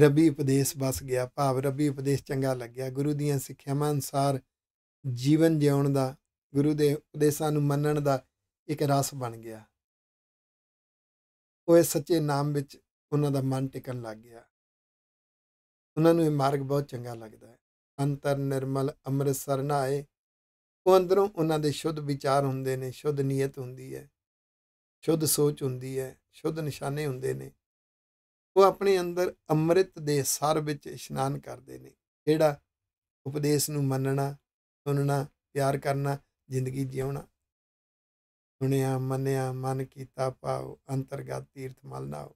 ਰੱਬੀ ਉਪਦੇਸ਼ ਬਸ ਗਿਆ ਭਾਵ ਰੱਬੀ ਉਪਦੇਸ਼ ਚੰਗਾ ਲੱਗਿਆ ਗੁਰੂ ਦੀਆਂ ਸਿੱਖਿਆਵਾਂ ਅਨਸਾਰ ਜੀਵਨ ਜਿਉਣ ਦਾ ਗੁਰੂ ਦੇ ਉਪਦੇਸ਼ਾਂ ਨੂੰ ਮੰਨਣ ਦਾ ਇੱਕ ਰਸ ਬਣ ਗਿਆ ਉਹ ਸੱਚੇ ਨਾਮ ਵਿੱਚ ਉਹਨਾਂ ਦਾ ਮਨ ਟਿਕਣ ਲੱਗ ਗਿਆ ਉਹਨਾਂ ਨੂੰ ਇਹ ਮਾਰਗ ਬਹੁਤ ਚੰਗਾ ਲੱਗਦਾ ਅੰਤਰ ਨਿਰਮਲ ਅੰਮ੍ਰਿਤ ਸਰਨਾਏ ਉਹ ਅੰਦਰੋਂ ਉਹਨਾਂ ਦੇ ਸ਼ੁੱਧ ਵਿਚਾਰ ਹੁੰਦੇ ਨੇ ਸ਼ੁੱਧ ਨੀਅਤ ਹੁੰਦੀ ਹੈ ਸ਼ੁੱਧ ਸੋਚ ਹੁੰਦੀ ਹੈ ਸ਼ੁੱਧ ਨਿਸ਼ਾਨੇ ਹੁੰਦੇ ਨੇ ਉਹ ਆਪਣੇ ਅੰਦਰ ਅੰਮ੍ਰਿਤ ਦੇ ਸਰ ਵਿੱਚ ਇਸ਼ਨਾਨ ਕਰਦੇ ਨੇ ਜਿਹੜਾ ਉਪਦੇਸ਼ ਨੂੰ ਮੰਨਣਾ ਸੁਣਨਾ ਪਿਆਰ ਕਰਨਾ ਜ਼ਿੰਦਗੀ ਜਿਉਣਾ ਸੁਣਿਆ ਮੰਨਿਆ ਮਨ ਕੀਤਾ ਪਾਉ ਅੰਤਰਗਤ ਤੀਰਥ ਮਲਨਾਓ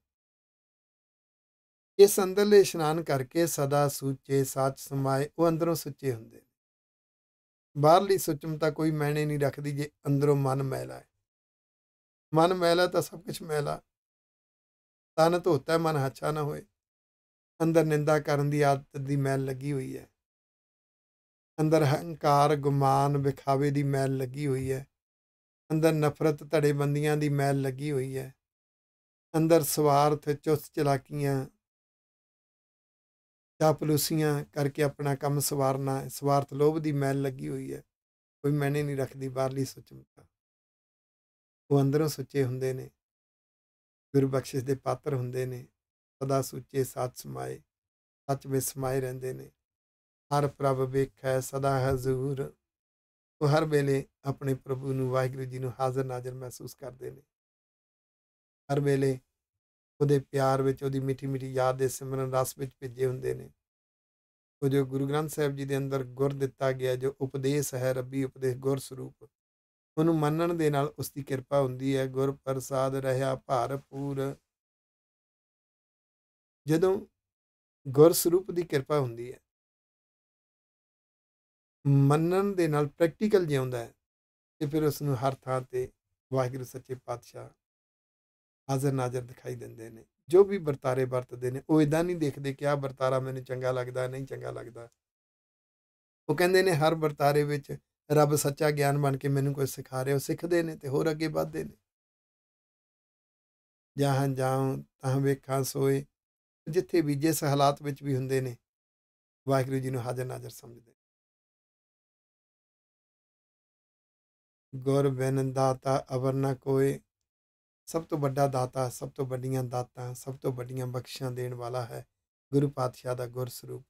ਇਸ ਅੰਦਰਲੇ ਇਸ਼ਨਾਨ ਕਰਕੇ ਸਦਾ ਸੂਚੇ ਸਾਚ ਸਮਾਏ ਉਹ ਅੰਦਰੋਂ ਸੁੱਚੇ ਹੁੰਦੇ ਨੇ ਬਾਹਰਲੀ ਸੁਚਮਤਾ ਕੋਈ ਮੈਨੇ ਨਹੀਂ ਰੱਖਦੀ ਜੇ ਅੰਦਰੋਂ ਮਨ ਮੈਲਾ ਹੈ ਮਨ ਮੈਲਾ ਤਾਂ ਸਭ ਕੁਝ ਮੈਲਾ ਤਨ ਧੋਤਾ ਮਨ ਹੱਛਾ ਨਾ ਹੋਏ ਅੰਦਰ ਨਿੰਦਾ ਕਰਨ ਦੀ ਆਦਤ ਦੀ ਮੈਲ ਲੱਗੀ ਹੋਈ ਹੈ ਅੰਦਰ ਹੰਕਾਰ ਗੁਮਾਨ ਵਿਖਾਵੇ ਦੀ ਮੈਲ ਲੱਗੀ ਹੋਈ ਹੈ ਅੰਦਰ ਨਫ਼ਰਤ ਧੜੇ ਬੰਦੀਆਂ ਦੀ ਮੈਲ ਲੱਗੀ ਹੋਈ ਹੈ ਅੰਦਰ ਸਵਾਰਥ ਚੁਸਤ ਚਲਾਕੀਆਂ ਚਾਪਲੂਸੀਆਂ ਕਰਕੇ ਆਪਣਾ ਕੰਮ ਸਵਾਰਨਾ ਸਵਾਰਥ ਲੋਭ ਦੀ ਮੈਲ ਲੱਗੀ ਹੋਈ ਹੈ ਕੋਈ ਮੈਨੇ ਨਹੀਂ ਰੱਖਦੀ ਬਾਹਰਲੀ ਸੁਚਮਤਾ ਉਹ ਅੰਦਰੋਂ ਸੁੱਚੇ ਹੁੰਦੇ ਨੇ ਗੁਰੂ ਬਖਸ਼ਿਸ਼ ਦੇ ਪਾਤਰ ਹੁੰਦੇ ਨੇ ਸਦਾ ਸੁੱਚੇ ਸਾਥ ਸਮਾਏ ਸੱਚ ਵਿੱਚ ਸਮਾਏ ਰਹਿੰਦੇ ਨੇ ਹਰ ਪ੍ਰਭ ਵੇਖੈ ਸਦਾ ਹਜ਼ੂਰ ਉਹ ਹਰ ਵੇਲੇ ਆਪਣੇ ਪ੍ਰਭੂ ਨੂੰ ਵਾਹਿਗੁਰੂ ਜੀ ਨੂੰ ਹਾਜ਼ਰ ਨਾਜ਼ਰ ਮਹਿਸੂਸ ਕਰਦੇ ਨੇ ਹਰ ਵੇਲੇ ਉਹਦੇ ਪਿਆਰ ਵਿੱਚ ਉਹਦੀ ਮਿੱਠੀ ਮਿੱਠੀ ਯਾਦ ਦੇ ਸਿਮਰਨ ਰਸ ਵਿੱਚ ਭਿੱਜੇ ਹੁੰਦੇ ਨੇ ਉਹ ਜੋ ਗੁਰੂ ਗ੍ਰੰਥ ਸਾਹਿਬ ਜੀ ਦੇ ਅੰਦਰ ਗੁਰ ਦਿੱਤਾ ਗਿਆ ਜੋ ਉਪਦੇਸ਼ ਹੈ ਰੱਬੀ ਉਪਦੇਸ਼ ਗੁਰ ਸਰੂਪ ਉਹਨੂੰ ਮੰਨਣ ਦੇ ਨਾਲ ਉਸ ਦੀ ਕਿਰਪਾ ਹੁੰਦੀ ਹੈ ਗੁਰ ਪ੍ਰਸਾਦ ਰਹਾ ਭਰਪੂਰ ਜਦੋਂ ਗੁਰ ਸਰੂਪ ਦੀ ਕਿਰਪਾ ਹੁੰਦੀ ਹੈ ਮੰਨਣ ਦੇ ਨਾਲ ਪ੍ਰੈਕਟੀਕਲ ਜਿਉਂਦਾ ਹੈ ਤੇ ਫਿਰ ਉਸ ਨੂੰ ਹਰ ਥਾਂ ਤੇ ਵਾਹਿਗੁਰੂ ਸੱਚੇ ਪਾਤਸ਼ਾਹ ਹਾਜ਼ਰ ਨਾਜ਼ਰ ਦਿਖਾਈ ਦਿੰਦੇ ਨੇ ਜੋ ਵੀ ਵਰਤਾਰੇ ਵਰਤਦੇ ਨੇ ਉਹ ਇਦਾਂ ਨਹੀਂ ਦੇਖਦੇ ਕਿ ਆ ਵਰਤਾਰਾ ਮੈਨੂੰ ਚੰਗਾ ਲੱਗਦਾ ਨਹੀਂ ਚੰਗਾ ਲੱਗਦਾ ਉਹ ਕਹਿੰਦੇ ਨੇ ਹਰ ਵਰਤਾਰੇ ਵਿੱਚ ਰੱਬ ਸੱਚਾ ਗਿਆਨ ਬਣ ਕੇ ਮੈਨੂੰ ਕੁਝ ਸਿਖਾ ਰਿਹਾ ਉਹ ਸਿੱਖਦੇ ਨੇ ਤੇ ਹੋਰ ਅੱਗੇ ਵਧਦੇ ਨੇ ਜਹਾਂ ਜਾਉ ਤਾਂ ਵੇਖਾਂ ਸੋਏ ਜਿੱਥੇ ਵੀ ਜਿਸ ਹਾਲਾਤ ਵਿੱਚ ਵੀ ਹੁੰਦੇ ਨੇ ਵਾਹਿਗੁਰੂ ਜੀ ਨੂੰ ਹਾਜ਼ਰ ਨਾਜ਼ਰ ਸਮਝਦੇ ਗੁਰ ਬਿਨ ਦਾਤਾ ਅਵਰ ਨਾ ਕੋਏ ਸਭ ਤੋਂ ਵੱਡਾ ਦਾਤਾ ਸਭ ਤੋਂ ਵੱਡੀਆਂ ਦਾਤਾਂ ਸਭ ਤੋਂ ਵੱਡੀਆਂ ਬਖਸ਼ਾਂ ਦੇਣ ਵਾਲਾ ਹੈ ਗੁਰੂ ਪਾਤਸ਼ਾਹ ਦਾ ਗੁਰ ਸਰੂਪ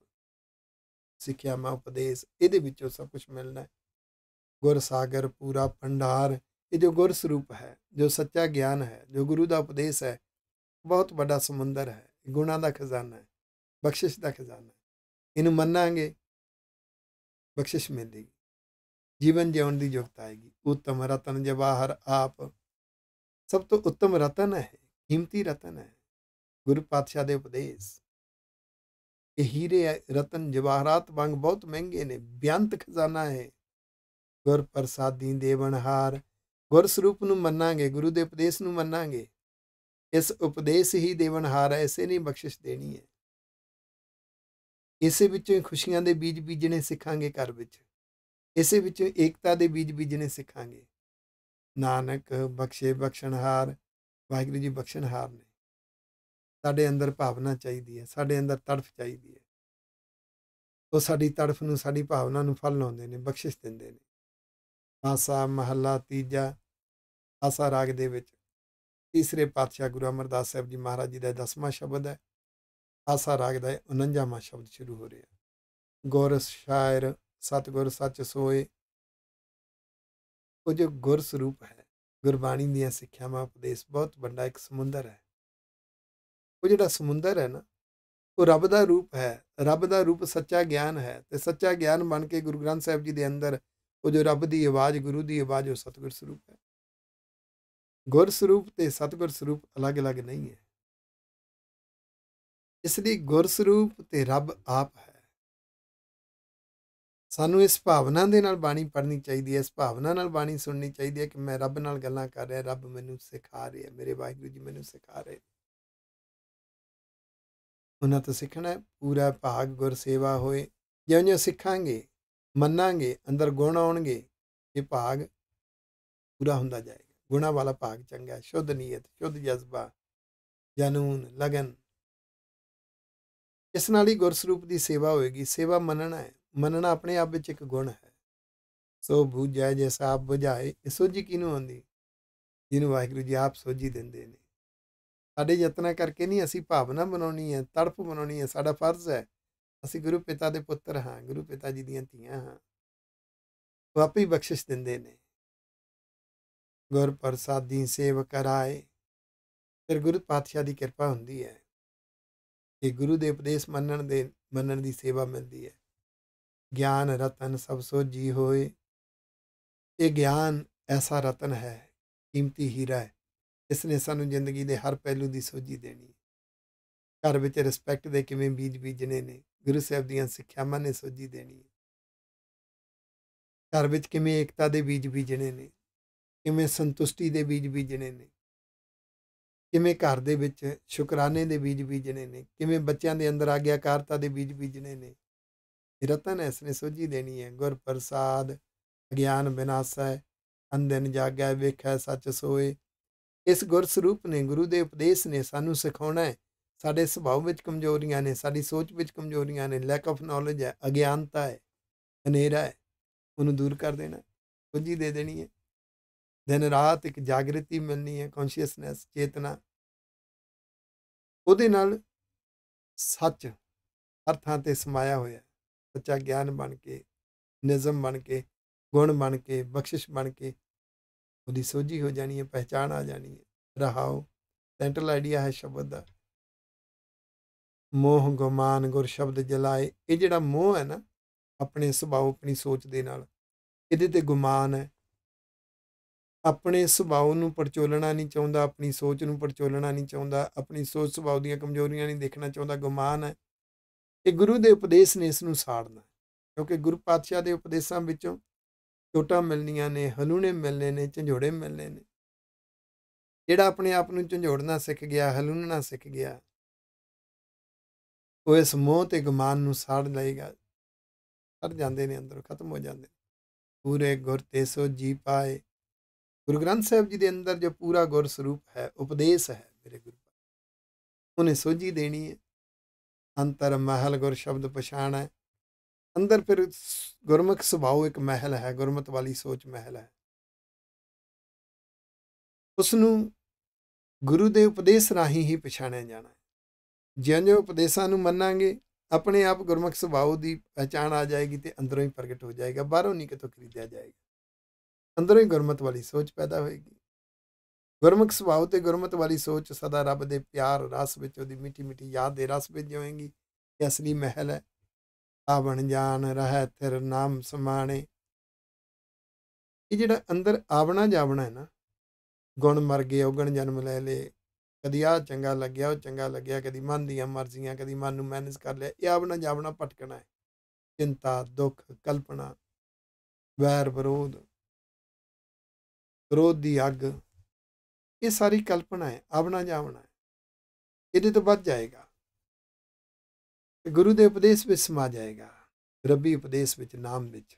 ਸਿੱਖਿਆ ਮਾ ਉਪਦੇਸ਼ ਇਹਦੇ ਵਿੱਚੋਂ ਸਭ ਕੁਝ ਮਿਲਣਾ ਹੈ ਗੁਰ ਸਾਗਰ ਪੂਰਾ ਭੰਡਾਰ ਇਹ ਜੋ ਗੁਰ ਸਰੂਪ ਹੈ ਜੋ ਸੱਚਾ ਗਿਆਨ ਹੈ ਜੋ ਗੁਰੂ ਦਾ ਉਪਦੇਸ਼ ਹੈ ਬਹੁਤ ਵੱਡਾ ਸਮੁੰਦਰ ਹੈ ਗੁਣਾ ਦਾ ਖਜ਼ਾਨਾ ਹੈ ਬਖਸ਼ਿਸ਼ ਦਾ ਖਜ਼ਾਨਾ ਹੈ ਇਹਨੂੰ ਮੰਨਾਂਗੇ ਬਖਸ਼ਿਸ਼ ਮਿਲੇਗੀ ਜੀਵਨ ਜਿਉਣ ਦੀ ਯੋਗਤਾ ਆਏਗੀ ਉਹ ਤਨ ਰਤਨ ਜਵਾਹਰ ਆਪ ਸਭ ਤੋਂ ਉੱਤਮ ਰਤਨ ਹੈ ਕੀਮਤੀ ਰਤਨ ਹੈ ਗੁਰੂ ਪਾਤਸ਼ਾਹ ਦੇ ਉਪਦੇਸ਼ ਇਹ ਹੀਰੇ ਰਤਨ ਜਵਾਹਰਾਤ ਵਾਂਗ ਬਹੁਤ ਮਹਿੰਗੇ ਨੇ ਬਿਆੰਤ ਖਜ਼ਾਨਾ ਹੈ ਗੁਰ ਪ੍ਰਸਾਦੀ ਦੇਵਨਹਾਰ ਗੁਰ ਸਰੂਪ ਨੂੰ ਮੰਨਾਂਗੇ ਗੁਰੂ ਦੇ ਉਪਦੇਸ਼ ਨੂੰ ਮੰਨਾਂਗੇ ਇਸ ਉਪਦੇਸ਼ ਹੀ ਦੇਵਨਹਾਰ ਐਸੇ ਨਹੀਂ ਬਖਸ਼ਿਸ਼ ਦੇਣੀ ਹੈ ਇਸੇ ਵਿੱਚੋਂ ਖੁਸ਼ੀਆਂ ਦੇ ਬੀਜ ਬੀਜਣੇ ਸਿੱਖਾਂਗੇ ਘਰ ਵਿੱਚ ਇਸੇ ਵਿੱਚੋਂ ਏਕਤਾ ਦੇ ਬੀਜ ਬੀਜਣੇ ਸਿੱਖਾਂਗੇ ਨਾਨਕ ਬਖਸ਼ੇ ਬਖਸ਼ਣਹਾਰ ਵਾਹਿਗੁਰੂ ਜੀ ਬਖਸ਼ਣਹਾਰ ਨੇ ਸਾਡੇ ਅੰਦਰ ਭਾਵਨਾ ਚਾਹੀਦੀ ਹੈ ਸਾਡੇ ਅੰਦਰ ਤੜਫ ਚਾਹੀਦੀ ਹੈ ਉਹ ਸਾਡੀ ਤੜਫ ਨੂੰ ਸਾਡੀ ਭਾਵਨਾ ਨੂੰ ਫਲ ਲਾਉਂਦੇ ਨੇ ਬਖਸ਼ਿਸ਼ ਦਿੰਦੇ ਨੇ ਆਸਾ ਮਹੱਲਾ ਤੀਜਾ ਆਸਾ ਰਾਗ ਦੇ ਵਿੱਚ ਤੀਸਰੇ ਪਾਤਸ਼ਾਹ ਗੁਰੂ ਅਮਰਦਾਸ ਸਾਹਿਬ ਜੀ ਮਹਾਰਾਜ ਜੀ ਦਾ 10ਵਾਂ ਸ਼ਬਦ ਹੈ ਆਸਾ ਰਾਗ ਦਾ 49ਵਾਂ ਸ਼ਬਦ ਸ਼ੁਰੂ ਹੋ ਰਿਹਾ ਗੌਰਸ ਸ਼ਾਇਰ ਸਤਗੁਰ ਸੱਚ ਸੋਏ ਉਹ ਜੋ ਗੁਰ ਸਰੂਪ ਹੈ ਗੁਰਬਾਣੀ ਦੀਆਂ ਸਿੱਖਿਆਵਾਂ ਉਪਦੇਸ਼ ਬਹੁਤ ਵੱਡਾ ਇੱਕ ਸਮੁੰਦਰ ਹੈ ਉਹ ਜਿਹੜਾ ਸਮੁੰਦਰ ਹੈ ਨਾ ਉਹ ਰੱਬ ਦਾ ਰੂਪ ਹੈ ਰੱਬ ਦਾ ਰੂਪ ਸੱਚਾ ਗਿਆਨ ਹੈ ਤੇ ਸੱਚਾ ਗਿਆਨ ਬਣ ਕੇ ਗੁਰੂ ਗ੍ਰੰਥ ਸਾਹਿਬ ਜੀ ਦੇ ਅੰਦਰ ਉਹ ਜੋ ਰੱਬ ਦੀ ਆਵਾਜ਼ ਗੁਰੂ ਦੀ ਆਵਾਜ਼ ਉਹ ਸਤਿਗੁਰ ਸਰੂਪ ਹੈ ਗੁਰ ਸਰੂਪ ਤੇ ਸਤਿਗੁਰ ਸਰੂਪ ਅਲੱਗ-ਅਲੱਗ ਨਹੀਂ ਹੈ ਇਸ ਲਈ ਗੁਰ ਸਰੂਪ ਤੇ ਰੱਬ ਆਪ ਹੈ ਸਾਨੂੰ ਇਸ ਭਾਵਨਾ ਦੇ ਨਾਲ ਬਾਣੀ ਪੜ੍ਹਨੀ ਚਾਹੀਦੀ ਹੈ ਇਸ ਭਾਵਨਾ ਨਾਲ ਬਾਣੀ ਸੁਣਨੀ ਚਾਹੀਦੀ ਹੈ ਕਿ ਮੈਂ ਰੱਬ ਨਾਲ ਗੱਲਾਂ ਕਰ ਰਿਹਾ ਰੱਬ ਮੈਨੂੰ ਸਿਖਾ ਰਿਹਾ ਮੇਰੇ ਵਾਹਿਗੁਰੂ ਜੀ ਮੈਨੂੰ ਸਿਖਾ ਰਹੇ ਉਹਨਾਂ ਤੋਂ ਸਿੱਖਣਾ ਪੂਰਾ ਭਾਗ ਗੁਰ ਸੇਵਾ ਹੋਏ ਜਿਉਂ ਜਿਉਂ ਸਿੱਖਾਂਗੇ ਮੰਨਾਂਗੇ ਅੰਦਰ ਗੁਣ ਆਉਣਗੇ ਇਹ ਭਾਗ ਪੂਰਾ ਹੁੰਦਾ ਜਾਏਗਾ ਗੁਣਾ ਵਾਲਾ ਭਾਗ ਚੰਗਾ ਸ਼ੁੱਧ ਨੀਅਤ ਸ਼ੁੱਧ ਜਜ਼ਬਾ ਜਨੂਨ ਲਗਨ ਇਸ ਨਾਲ ਹੀ ਗੁਰਸਰੂਪ ਦੀ ਸੇਵਾ ਹੋਏਗੀ ਸੇਵਾ ਮੰਨਣਾ ਹੈ ਮੰਨਣਾ ਆਪਣੇ ਆਪ ਵਿੱਚ ਇੱਕ ਗੁਣ ਹੈ ਸੋ ਬੁਝਾਏ ਜੇ ਆਪ ਬੁਝਾਏ ਇਹ ਸੋਝੀ ਕਿਨੂੰ ਆਉਂਦੀ ਜਿਹਨੂੰ ਵਾਹਿਗੁਰੂ ਜੀ ਆਪ ਸੋਝੀ ਦਿੰਦੇ ਨੇ ਸਾਡੇ ਯਤਨਾ ਕਰਕੇ ਨਹੀਂ ਅਸੀਂ ਭਾਵਨਾ ਬਣਾਉਣੀ ਹੈ ਤੜਪ ਬਣਾਉਣੀ ਹੈ ਸਾਡਾ ਫਰਜ਼ ਹੈ ਅਸੀਂ ਗੁਰੂ ਪਿਤਾ ਦੇ ਪੁੱਤਰ ਹਾਂ ਗੁਰੂ ਪਿਤਾ ਜੀ ਦੀਆਂ ਧੀਆਂ ਹਾਂ ਉਹ ਆਪੇ ਬਖਸ਼ਿਸ਼ ਦਿੰਦੇ ਨੇ ਗੁਰ ਪ੍ਰਸਾਦੀ ਸੇਵ ਕਰਾਏ ਫਿਰ ਗੁਰੂ ਪਾਤਸ਼ਾਹ ਦੀ ਕਿਰਪਾ ਹੁੰਦੀ ਹੈ ਇਹ ਗੁਰੂ ਦੇ ਉਪਦੇਸ਼ ਮੰਨਣ ਦੇ ਮੰਨਣ ਦੀ ਸੇਵਾ ਮਿਲਦੀ ਹੈ ਗਿਆਨ ਰਤਨ ਸਭ ਸੋਜੀ ਹੋਏ ਇਹ ਗਿਆਨ ਐਸਾ ਰਤਨ ਹੈ ਕੀਮਤੀ ਹੀਰਾ ਹੈ ਇਸ ਨੇ ਸਾਨੂੰ ਜ਼ਿੰਦਗੀ ਦੇ ਹਰ ਪਹਿਲੂ ਦੀ ਸੋਝੀ ਦੇਣੀ ਹੈ ਘਰ ਵਿੱਚ ਰਿਸਪੈਕਟ ਦੇ ਕਿਵੇਂ ਬੀਜ ਬੀਜਣੇ ਨੇ ਗੁਰੂ ਸਾਹਿਬ ਦੀਆਂ ਸਿੱਖਿਆਵਾਂ ਨੇ ਸੋਝੀ ਦੇਣੀ ਹੈ ਘਰ ਵਿੱਚ ਕਿਵੇਂ ਏਕਤਾ ਦੇ ਬੀਜ ਬੀਜਣੇ ਨੇ ਕਿਵੇਂ ਸੰਤੁਸ਼ਟੀ ਦੇ ਬੀਜ ਬੀਜਣੇ ਨੇ ਕਿਵੇਂ ਘਰ ਦੇ ਵਿੱਚ ਸ਼ੁਕਰਾਨੇ ਦੇ ਬੀਜ ਬੀਜਣੇ ਨੇ ਕਿਵੇਂ ਬੱਚਿਆਂ ਦੇ ਅੰਦਰ ਆਗਿਆਕਾਰਤਾ ਦੇ ਬੀਜ ਬੀਜਣੇ ਨੇ ਰਤਨ ਐਸਨੇ ਸੋਝੀ ਦੇਣੀ ਹੈ ਗੁਰ ਪ੍ਰਸਾਦ ਗਿਆਨ ਬਿਨਾਸੈ ਅੰਦਨ ਜਾਗੈ ਵੇਖੈ ਸੱਚ ਸੋਏ ਇਸ ਗੁਰ ਸਰੂਪ ਨੇ ਗੁਰੂ ਦੇ ਉਪਦੇਸ਼ ਨੇ ਸਾਨੂੰ ਸਿਖਾਉਣਾ ਹੈ ਸਾਡੇ ਸੁਭਾਅ ਵਿੱਚ ਕਮਜ਼ੋਰੀਆਂ ਨੇ ਸਾਡੀ ਸੋਚ ਵਿੱਚ ਕਮਜ਼ੋਰੀਆਂ ਨੇ ਲੈਕ ਆਫ ਨੌਲੇਜ ਹੈ ਅਗਿਆਨਤਾ ਹੈ ਹਨੇਰਾ ਹੈ ਉਹਨੂੰ ਦੂਰ ਕਰ ਦੇਣਾ ਸੋਝੀ ਦੇ ਦੇਣੀ ਹੈ ਦਿਨ ਰਾਤ ਇੱਕ ਜਾਗਰਤੀ ਮਿਲਣੀ ਹੈ ਕੌਨਸ਼ੀਅਸਨੈਸ ਚੇਤਨਾ ਉਹਦੇ ਨਾਲ ਸੱਚ ਅਰਥਾਂ ਤੇ ਸਮਾਇਆ ਹੋਇਆ ਸੱਚਾ ਗਿਆਨ ਬਣ ਕੇ ਨਿਜ਼ਮ ਬਣ ਕੇ ਗੁਣ ਬਣ ਕੇ ਬਖਸ਼ਿਸ਼ ਬਣ ਕੇ ਉਹਦੀ ਸੋਝੀ ਹੋ ਜਾਣੀ ਹੈ ਪਹਿਚਾਨ ਆ ਜਾਣੀ ਹੈ ਰਹਾਓ ਸੈਂਟਰਲ ਆਈਡੀਆ ਹੈ ਸ਼ਬਦ ਦਾ ਮੋਹ ਗੁਮਾਨ ਗੁਰ ਸ਼ਬਦ ਜਲਾਏ ਇਹ ਜਿਹੜਾ ਮੋਹ ਹੈ ਨਾ ਆਪਣੇ ਸੁਭਾਅ ਆਪਣੀ ਸੋਚ ਦੇ ਨਾਲ ਇਹਦੇ ਤੇ ਗੁਮਾਨ ਹੈ ਆਪਣੇ ਸੁਭਾਅ ਨੂੰ ਪਰਚੋਲਣਾ ਨਹੀਂ ਚਾਹੁੰਦਾ ਆਪਣੀ ਸੋਚ ਨੂੰ ਪਰਚੋਲਣਾ ਨਹੀਂ ਚਾਹੁੰਦਾ ਆਪਣੀ ਸੋਚ ਸੁਭਾਅ ਦੀਆਂ ਕਮਜ਼ੋਰੀਆਂ ਨਹੀਂ ਦੇਖਣਾ ਚਾਹੁੰਦਾ ਗੁਮਾਨ ਹੈ ਕਿ ਗੁਰੂ ਦੇ ਉਪਦੇਸ਼ ਨੇ ਇਸ ਨੂੰ ਸਾੜਨਾ ਕਿਉਂਕਿ ਗੁਰੂ ਪਾਤਸ਼ਾਹ ਦੇ ਉਪਦੇਸ਼ਾਂ ਵਿੱਚੋਂ ਛੋਟਾ ਮਿਲਣੀਆਂ ਨੇ ਹਲੂਣੇ ਮਿਲਨੇ ਨੇ ਝੰਡੋੜੇ ਮਿਲਨੇ ਨੇ ਜਿਹੜਾ ਆਪਣੇ ਆਪ ਨੂੰ ਝੰਡੋੜਨਾ ਸਿੱਖ ਗਿਆ ਹਲੂਣਨਾ ਸਿੱਖ ਗਿਆ ਉਹ ਇਸ ਮੋਹ ਤੇ ਗਮਾਨ ਨੂੰ ਸਾੜ ਲਏਗਾ ਸੜ ਜਾਂਦੇ ਨੇ ਅੰਦਰ ਖਤਮ ਹੋ ਜਾਂਦੇ ਪੂਰੇ ਗੁਰ ਤੇ ਸੋ ਜੀ ਪਾਏ ਗੁਰੂ ਗ੍ਰੰਥ ਸਾਹਿਬ ਜੀ ਦੇ ਅੰਦਰ ਜੋ ਪੂਰਾ ਗੁਰ ਸਰੂਪ ਹੈ ਉਪਦੇਸ਼ ਹੈ ਮੇਰੇ ਗੁਰੂ ਉਹਨੇ ਸੋਝੀ ਦੇਣੀ ਹੈ ਅੰਤਰ ਮਹਿਲ ਗੁਰ ਸ਼ਬਦ ਪਛਾਣ ਹੈ ਅੰਦਰ ਫਿਰ ਗੁਰਮੁਖ ਸੁਭਾਉ ਇੱਕ ਮਹਿਲ ਹੈ ਗੁਰਮਤ ਵਾਲੀ ਸੋਚ ਮਹਿਲ ਹੈ ਉਸ ਨੂੰ ਗੁਰੂ ਦੇ ਉਪਦੇਸ਼ ਰਾਹੀਂ ਹੀ ਪਛਾਣਿਆ ਜਾਣਾ ਹੈ ਜਿਵੇਂ ਉਪਦੇਸ਼ਾਂ ਨੂੰ ਮੰਨਾਂਗੇ ਆਪਣੇ ਆਪ ਗੁਰਮੁਖ ਸੁਭਾਉ ਦੀ ਪਛਾਣ ਆ ਜਾਏਗੀ ਤੇ ਅੰਦਰੋਂ ਹੀ ਪ੍ਰਗਟ ਹੋ ਜਾਏਗਾ ਬਾਹਰੋਂ ਨਹੀਂ ਕਿਤੋਂ ਖਰੀਦਿਆ ਜਾਏਗਾ ਅੰਦਰੋਂ ਹੀ ਗੁਰਮਤ ਵਾਲੀ ਸੋਚ ਪੈਦਾ ਹੋਏਗੀ ਗੁਰਮੁਖ ਸੁਭਾਅ ਤੇ ਗੁਰਮਤ ਵਾਲੀ ਸੋਚ ਸਦਾ ਰੱਬ ਦੇ ਪਿਆਰ ਰਸ ਵਿੱਚ ਉਹਦੀ ਮਿੱਠੀ ਮਿੱਠੀ ਯਾਦ ਦੇ ਰਸ ਵਿੱਚ ਜਿਉਂਗੀ ਇਹ ਅਸਲੀ ਮਹਿਲ ਹੈ ਆ ਬਣ ਜਾਣ ਰਹਿ ਤੇਰ ਨਾਮ ਸਮਾਣੇ ਇਹ ਜਿਹੜਾ ਅੰਦਰ ਆਵਣਾ ਜਾਵਣਾ ਹੈ ਨਾ ਗੁਣ ਮਰ ਗਏ ਗਣ ਜਨਮ ਲੈ ਲੇ ਕਦੀ ਆ ਚੰਗਾ ਲੱਗਿਆ ਉਹ ਚੰਗਾ ਲੱਗਿਆ ਕਦੀ ਮਨ ਦੀਆਂ ਮਰਜ਼ੀਆਂ ਕਦੀ ਮਨ ਨੂੰ ਮੈਨੇਜ ਕਰ ਲਿਆ ਇਹ ਆਵਣਾ ਜਾਵਣਾ ਪਟਕਣਾ ਹੈ ਚਿੰਤਾ ਦੁੱਖ ਕਲਪਨਾ ਵੈਰ ਵਿਰੋਧ ਕ੍ਰੋਧ ਦੀ ਅੱਗ ਇਹ ਸਾਰੀ ਕਲਪਨਾ ਹੈ ਆਵਣਾ ਜਾਵਣਾ ਹੈ ਇਹਦੇ ਤੋਂ ਵੱਧ ਜਾਏਗਾ ਗੁਰੂ ਦੇ ਉਪਦੇਸ਼ ਵਿੱਚ ਸਮਾ ਜਾਏਗਾ ਰੱਬੀ ਉਪਦੇਸ਼ ਵਿੱਚ ਨਾਮ ਵਿੱਚ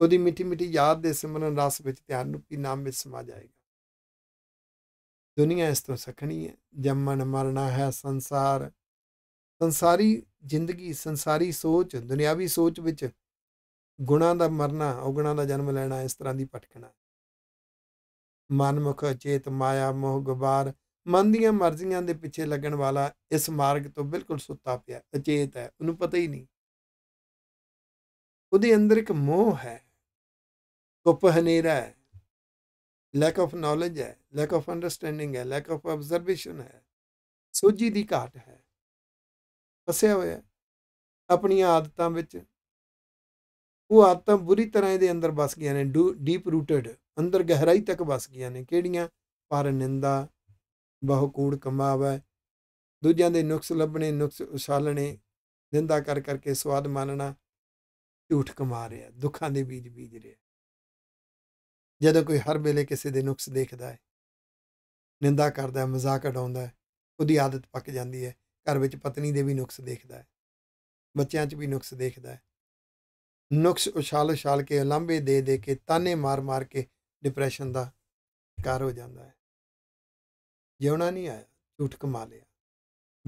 ਉਹਦੀ ਮਿੱਠੀ ਮਿੱਠੀ ਯਾਦ ਦੇ ਸਿਮਰਨ ਰਸ ਵਿੱਚ ਧਿਆਨ ਰੂਪੀ ਨਾਮ ਵਿੱਚ ਸਮਾ ਜਾਏਗਾ ਦੁਨੀਆ ਇਸ ਤੋਂ ਸਖਣੀ ਹੈ ਜੰਮਣ ਮਰਨਾ ਹੈ ਸੰਸਾਰ ਸੰਸਾਰੀ ਜ਼ਿੰਦਗੀ ਸੰਸਾਰੀ ਸੋਚ ਦੁਨਿਆਵੀ ਸੋਚ ਵਿੱਚ ਗੁਣਾ ਦਾ ਮਰਨਾ ਔਗਣਾ ਦਾ ਜਨਮ ਲੈਣਾ ਇਸ ਤਰ੍ਹਾਂ ਦੀ ਪਟਕਣਾ ਮਨਮੁਖ ਚੇਤ ਮਾਇਆ ਮੋਹ ਗੁਬਾਰ ਮਨ ਦੀਆਂ ਮਰਜ਼ੀਆਂ ਦੇ ਪਿੱਛੇ ਲੱਗਣ ਵਾਲਾ ਇਸ ਮਾਰਗ ਤੋਂ ਬਿਲਕੁਲ ਸੁੱਤਾ ਪਿਆ ਅਚੇਤ ਹੈ ਉਹਨੂੰ ਪਤਾ ਹੀ ਨਹੀਂ ਉਹਦੇ ਅੰਦਰ ਇੱਕ ਮੋਹ ਹੈ ਕੁਪ ਹਨੇਰਾ ਹੈ ਲੈਕ ਆਫ ਨੌਲੇਜ ਹੈ ਲੈਕ ਆਫ ਅੰਡਰਸਟੈਂਡਿੰਗ ਹੈ ਲੈਕ ਆਫ ਆਬਜ਼ਰਵੇਸ਼ਨ ਹੈ ਸੋਝੀ ਦੀ ਘਾਟ ਹੈ ਫਸਿਆ ਹੋਇਆ ਆਪਣੀਆਂ ਆਦਤਾਂ ਵਿੱਚ ਉਹ ਆਤਮ ਬੁਰੀ ਤਰ੍ਹਾਂ ਇਹਦੇ ਅੰਦਰ ਵਸ ਗਿਆ ਨੇ ਡੀਪ ਰੂਟਡ ਅੰਦਰ ਗਹਿਰਾਈ ਤੱਕ ਵਸ ਗਿਆ ਨੇ ਕਿਹੜੀਆਂ ਪਰ ਨਿੰਦਾ ਬਹੁ ਕੂੜ ਕਮਾਵੇ ਦੂਜਿਆਂ ਦੇ ਨੁਕਸ ਲੱਭਣੇ ਨੁਕਸ ਉਸਾਲਣੇ ਨਿੰਦਾ ਕਰ ਕਰਕੇ ਸਵਾਦ ਮਾਨਣਾ ਝੂਠ ਕਮਾ ਰਿਹਾ ਦੁੱਖਾਂ ਦੇ ਬੀਜ ਬੀਜ ਰਿਹਾ ਜਦੋਂ ਕੋਈ ਹਰ ਵੇਲੇ ਕਿਸੇ ਦੇ ਨੁਕਸ ਦੇਖਦਾ ਹੈ ਨਿੰਦਾ ਕਰਦਾ ਮਜ਼ਾਕ ਉਡਾਉਂਦਾ ਉਹਦੀ ਆਦਤ ਪੱਕ ਜਾਂਦੀ ਹੈ ਘਰ ਵਿੱਚ ਪਤਨੀ ਦੇ ਵੀ ਨੁਕਸ ਦੇਖਦਾ ਹੈ ਬੱਚਿਆਂ 'ਚ ਵੀ ਨੁਕਸ ਦੇਖਦਾ ਹੈ ਨੁਕਸ ਉਛਾਲ ਉਛਾਲ ਕੇ ਉਲੰਭੇ ਦੇ ਦੇ ਕੇ ਤਾਨੇ ਮਾਰ ਮਾਰ ਕੇ ਡਿਪਰੈਸ਼ਨ ਦਾ ਕਾਰ ਹੋ ਜਾਂਦਾ ਹੈ ਜਿਉਣਾ ਨਹੀਂ ਆਇਆ ਝੂਠ ਕਮਾ ਲਿਆ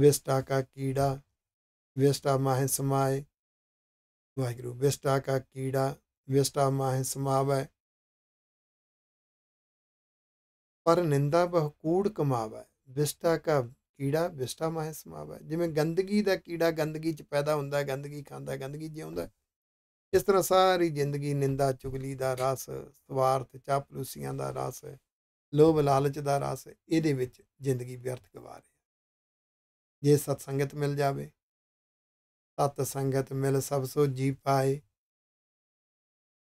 ਵਿਸਟਾ ਕਾ ਕੀੜਾ ਵਿਸਟਾ ਮਾਹੇ ਸਮਾਏ ਵਾਹਿਗੁਰੂ ਵਿਸਟਾ ਕਾ ਕੀੜਾ ਵਿਸਟਾ ਮਾਹੇ ਸਮਾਵੇ ਪਰ ਨਿੰਦਾ ਬਹੁ ਕੂੜ ਕਮਾਵੇ ਵਿਸਟਾ ਕਾ ਕੀੜਾ ਵਿਸਟਾ ਮਾਹੇ ਸਮਾਵੇ ਜਿਵੇਂ ਗੰਦਗੀ ਦਾ ਕੀੜਾ ਗੰਦਗੀ ਚ ਪੈਦਾ ਹੁੰਦਾ ਗੰਦਗੀ ਖਾਂਦਾ ਗੰਦਗੀ ਜਿਉਂਦਾ ਇਸ ਤਰ੍ਹਾਂ ਸਾਰੀ ਜ਼ਿੰਦਗੀ ਨਿੰਦਾ ਚੁਗਲੀ ਦਾ ਰਸ ਸਵਾਰਥ ਚਾਪਲੂਸੀਆਂ ਦਾ ਰਸ ਲੋਭ ਲਾਲਚ ਦਾ ਰਸ ਇਹਦੇ ਵਿੱਚ ਜ਼ਿੰਦਗੀ ਵਿਅਰਥ ਗਵਾ ਰਹੇ ਜੇ ਸਤ ਸੰਗਤ ਮਿਲ ਜਾਵੇ ਸਤ ਸੰਗਤ ਮਿਲ ਸਭ ਸੋ ਜੀ ਪਾਏ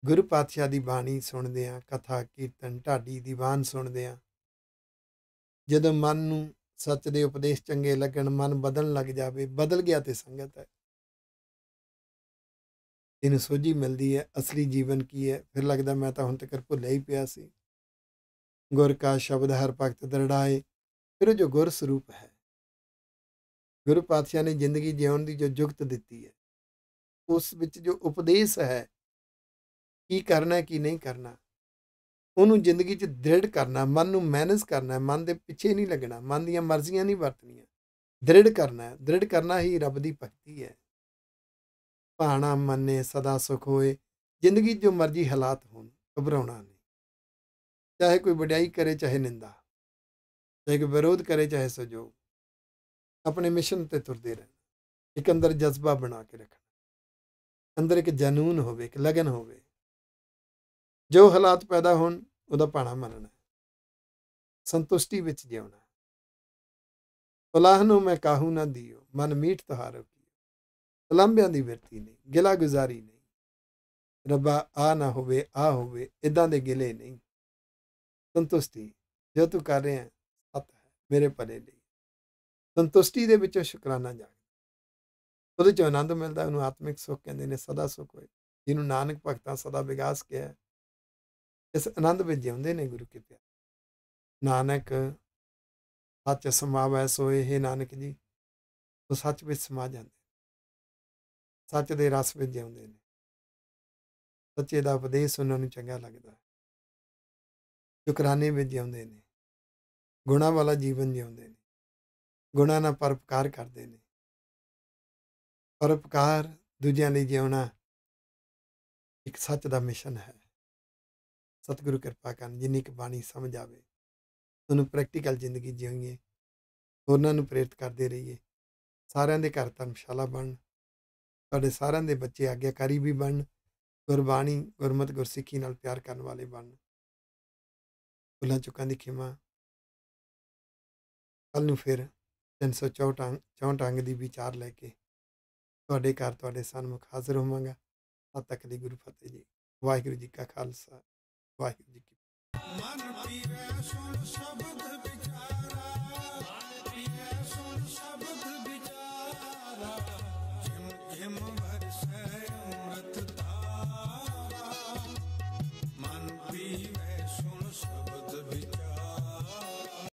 ਗੁਰੂ ਪਾਤਸ਼ਾਹ ਦੀ ਬਾਣੀ ਸੁਣਦੇ ਆ ਕਥਾ ਕੀਰਤਨ ਢਾਡੀ ਦੀ ਬਾਣ ਸੁਣਦੇ ਆ ਜਦੋਂ ਮਨ ਨੂੰ ਸੱਚ ਦੇ ਉਪਦੇਸ਼ ਚੰਗੇ ਲੱਗਣ ਮਨ ਬਦਲਣ ਲੱਗ ਜਾਵੇ ਬਦਲ ਗਿਆ ਤੇ ਸੰਗਤ ਹੈ ਇਹਨੂੰ ਸੋਝੀ ਮਿਲਦੀ ਹੈ ਅਸਲੀ ਜੀਵਨ ਕੀ ਹੈ ਫਿਰ ਲੱਗਦਾ ਮੈਂ ਤਾਂ ਹੁਣ ਤੱਕ ਭੁੱਲਿਆ ਹੀ ਪਿਆ ਸੀ ਗੁਰ ਕਾ ਸ਼ਬਦ ਹਰ ਭਗਤ ਦਰੜਾਏ ਫਿਰ ਜੋ ਗੁਰ ਸਰੂਪ ਹੈ ਗੁਰੂ ਪਾਤਸ਼ਾਹ ਨੇ ਜ਼ਿੰਦਗੀ ਜਿਉਣ ਦੀ ਜੋ ਜੁਗਤ ਦਿੱਤੀ ਹੈ ਉਸ ਵਿੱਚ ਜੋ ਉਪਦੇਸ਼ ਹੈ ਕੀ ਕਰਨਾ ਕੀ ਨਹੀਂ ਕਰਨਾ ਉਹਨੂੰ ਜ਼ਿੰਦਗੀ 'ਚ ਦ੍ਰਿੜ ਕਰਨਾ ਮਨ ਨੂੰ ਮੈਨੇਜ ਕਰਨਾ ਮਨ ਦੇ ਪਿੱਛੇ ਨਹੀਂ ਲੱਗਣਾ ਮਨ ਦੀਆਂ ਮਰਜ਼ੀਆਂ ਨਹੀਂ ਵਰਤਣੀਆਂ ਦ੍ਰਿੜ ਕਰਨਾ ਹੈ ਦ੍ਰਿੜ ਕਰਨਾ ਹੀ ਰੱਬ ਦੀ ਭਗਤੀ ਹੈ ਭਾਣਾ ਮੰਨੇ ਸਦਾ ਸੁਖ ਹੋਏ ਜ਼ਿੰਦਗੀ ਜੋ ਮਰਜੀ ਹਾਲਾਤ ਹੋਣ ਘਬਰਾਉਣਾ ਨਹੀਂ ਚਾਹੇ ਕੋਈ ਵਡਿਆਈ ਕਰੇ ਚਾਹੇ ਨਿੰਦਾ ਚਾਹੇ ਕੋਈ ਵਿਰੋਧ ਕਰੇ ਚਾਹੇ ਸਜੋ ਆਪਣੇ ਮਿਸ਼ਨ ਤੇ ਤੁਰਦੇ ਰਹਿਣਾ ਇੱਕ ਅੰਦਰ ਜਜ਼ਬਾ ਬਣਾ ਕੇ ਰੱਖਣਾ ਅੰਦਰ ਇੱਕ ਜਨੂਨ ਹੋਵੇ ਇੱਕ ਲਗਨ ਹੋਵੇ ਜੋ ਹਾਲਾਤ ਪੈਦਾ ਹੋਣ ਉਹਦਾ ਪਾਣਾ ਮੰਨਣਾ ਸੰਤੁਸ਼ਟੀ ਵਿੱਚ ਜਿਉਣਾ ਉਲਾਹ ਨੂੰ ਮੈਂ ਕਾਹੂ ਨਾ ਦਿਓ ਮਨ ਮੀਠ ਤੁਹਾਰੋ ਤਲੰਬਿਆਂ ਦੀ ਵਰਤੀ ਨਹੀਂ ਗਿਲਾ ਗੁਜ਼ਾਰੀ ਨਹੀਂ ਰੱਬਾ ਆ ਨਾ ਹੋਵੇ ਆ ਹੋਵੇ ਇਦਾਂ ਦੇ ਗਿਲੇ ਨਹੀਂ ਸੰਤੁਸ਼ਟੀ ਜੋ ਤੂੰ ਕਰ ਰਿਹਾ ਸਤ ਹੈ ਮੇਰੇ ਭਲੇ ਲਈ ਸੰਤੁਸ਼ਟੀ ਦੇ ਵਿੱਚੋਂ ਸ਼ੁਕਰਾਨਾ ਜਾਗਦਾ ਉਹਦੇ ਚ ਆਨੰਦ ਮਿਲਦਾ ਉਹਨੂੰ ਆਤਮਿਕ ਸੁੱਖ ਕਹਿੰਦੇ ਨੇ ਸਦਾ ਸੁੱਖ ਹੋਏ ਜਿਹਨੂੰ ਨਾਨਕ ਭਗਤਾਂ ਸਦਾ ਵਿਗਾਸ ਕਿਹਾ ਇਸ ਆਨੰਦ ਵਿੱਚ ਜਿਉਂਦੇ ਨੇ ਗੁਰੂ ਪਿਆਰ ਨਾਨਕ ਸੱਚ ਸਮਾਵੈ ਸੋਏ ਹੈ ਨਾਨਕ ਜੀ ਉਹ ਸੱਚ ਵਿੱਚ ਸਮਾ ਜਾਂਦੇ ਸੱਚ ਦੇ ਰਸ ਵਿੱਚ ਜਿਉਂਦੇ ਨੇ ਸੱਚੇ ਦਾ ਉਪਦੇਸ਼ ਉਹਨਾਂ ਨੂੰ ਚੰਗਾ ਲੱਗਦਾ ਹੈ ਸ਼ੁਕਰਾਨੇ ਵਿੱਚ ਜਿਉਂਦੇ ਨੇ ਗੁਣਾ ਵਾਲਾ ਜੀਵਨ ਜਿਉਂਦੇ ਨੇ ਗੁਣਾ ਨਾਲ ਪਰਪਕਾਰ ਕਰਦੇ ਨੇ ਪਰਪਕਾਰ ਦੂਜਿਆਂ ਲਈ ਜਿਉਣਾ ਇੱਕ ਸੱਚ ਦਾ ਮਿਸ਼ਨ ਹੈ ਸਤਿਗੁਰੂ ਕਿਰਪਾ ਕਰਨ ਜਿੰਨੀ ਕਿ ਬਾਣੀ ਸਮਝ ਆਵੇ ਤੁਹਾਨੂੰ ਪ੍ਰੈਕਟੀਕਲ ਜ਼ਿੰਦਗੀ ਜਿਉਣੀ ਹੈ ਉਹਨਾਂ ਨੂੰ ਪ੍ਰੇਰਿਤ ਕਰਦੇ ਰਹੀਏ ਸਾਰਿਆਂ ਦੇ ਘਰ ਧਰਮਸ਼ਾਲਾ ਬਣ ਤੁਹਾਡੇ ਸਾਰਿਆਂ ਦੇ ਬੱਚੇ ਆਗਿਆਕਾਰੀ ਵੀ ਬਣਨ ਗੁਰਬਾਣੀ ਗੁਰਮਤ ਗੁਰਸਿੱਖੀ ਨਾਲ ਪਿਆਰ ਕਰਨ ਵਾਲੇ ਬਣਨ ਭੁੱਲਾਂ ਚੁੱਕਾਂ ਦੀ ਖਿਮਾ ਕੱਲ ਨੂੰ ਫਿਰ 364 64 ਅੰਗ ਦੀ ਵਿਚਾਰ ਲੈ ਕੇ ਤੁਹਾਡੇ ਘਰ ਤੁਹਾਡੇ ਸਾਹਮਣੇ ਹਾਜ਼ਰ ਹੋਵਾਂਗਾ ਤਦ ਤੱਕ ਲਈ ਗੁਰੂ ਫਤਿਹ ਜੀ ਵਾਹਿਗੁਰੂ ਜੀ ਕਾ ਖਾਲਸਾ ਵਾਹਿਗੁਰੂ ਜੀ ਕੀ ਮਨ ਪੀਵੇ ਸੁਣ ਸ਼ਬਦ ਵਿਚਾਰਾ ਮਨ ਪੀਵੇ ਸੁਣ ਸ਼ਬਦ him around.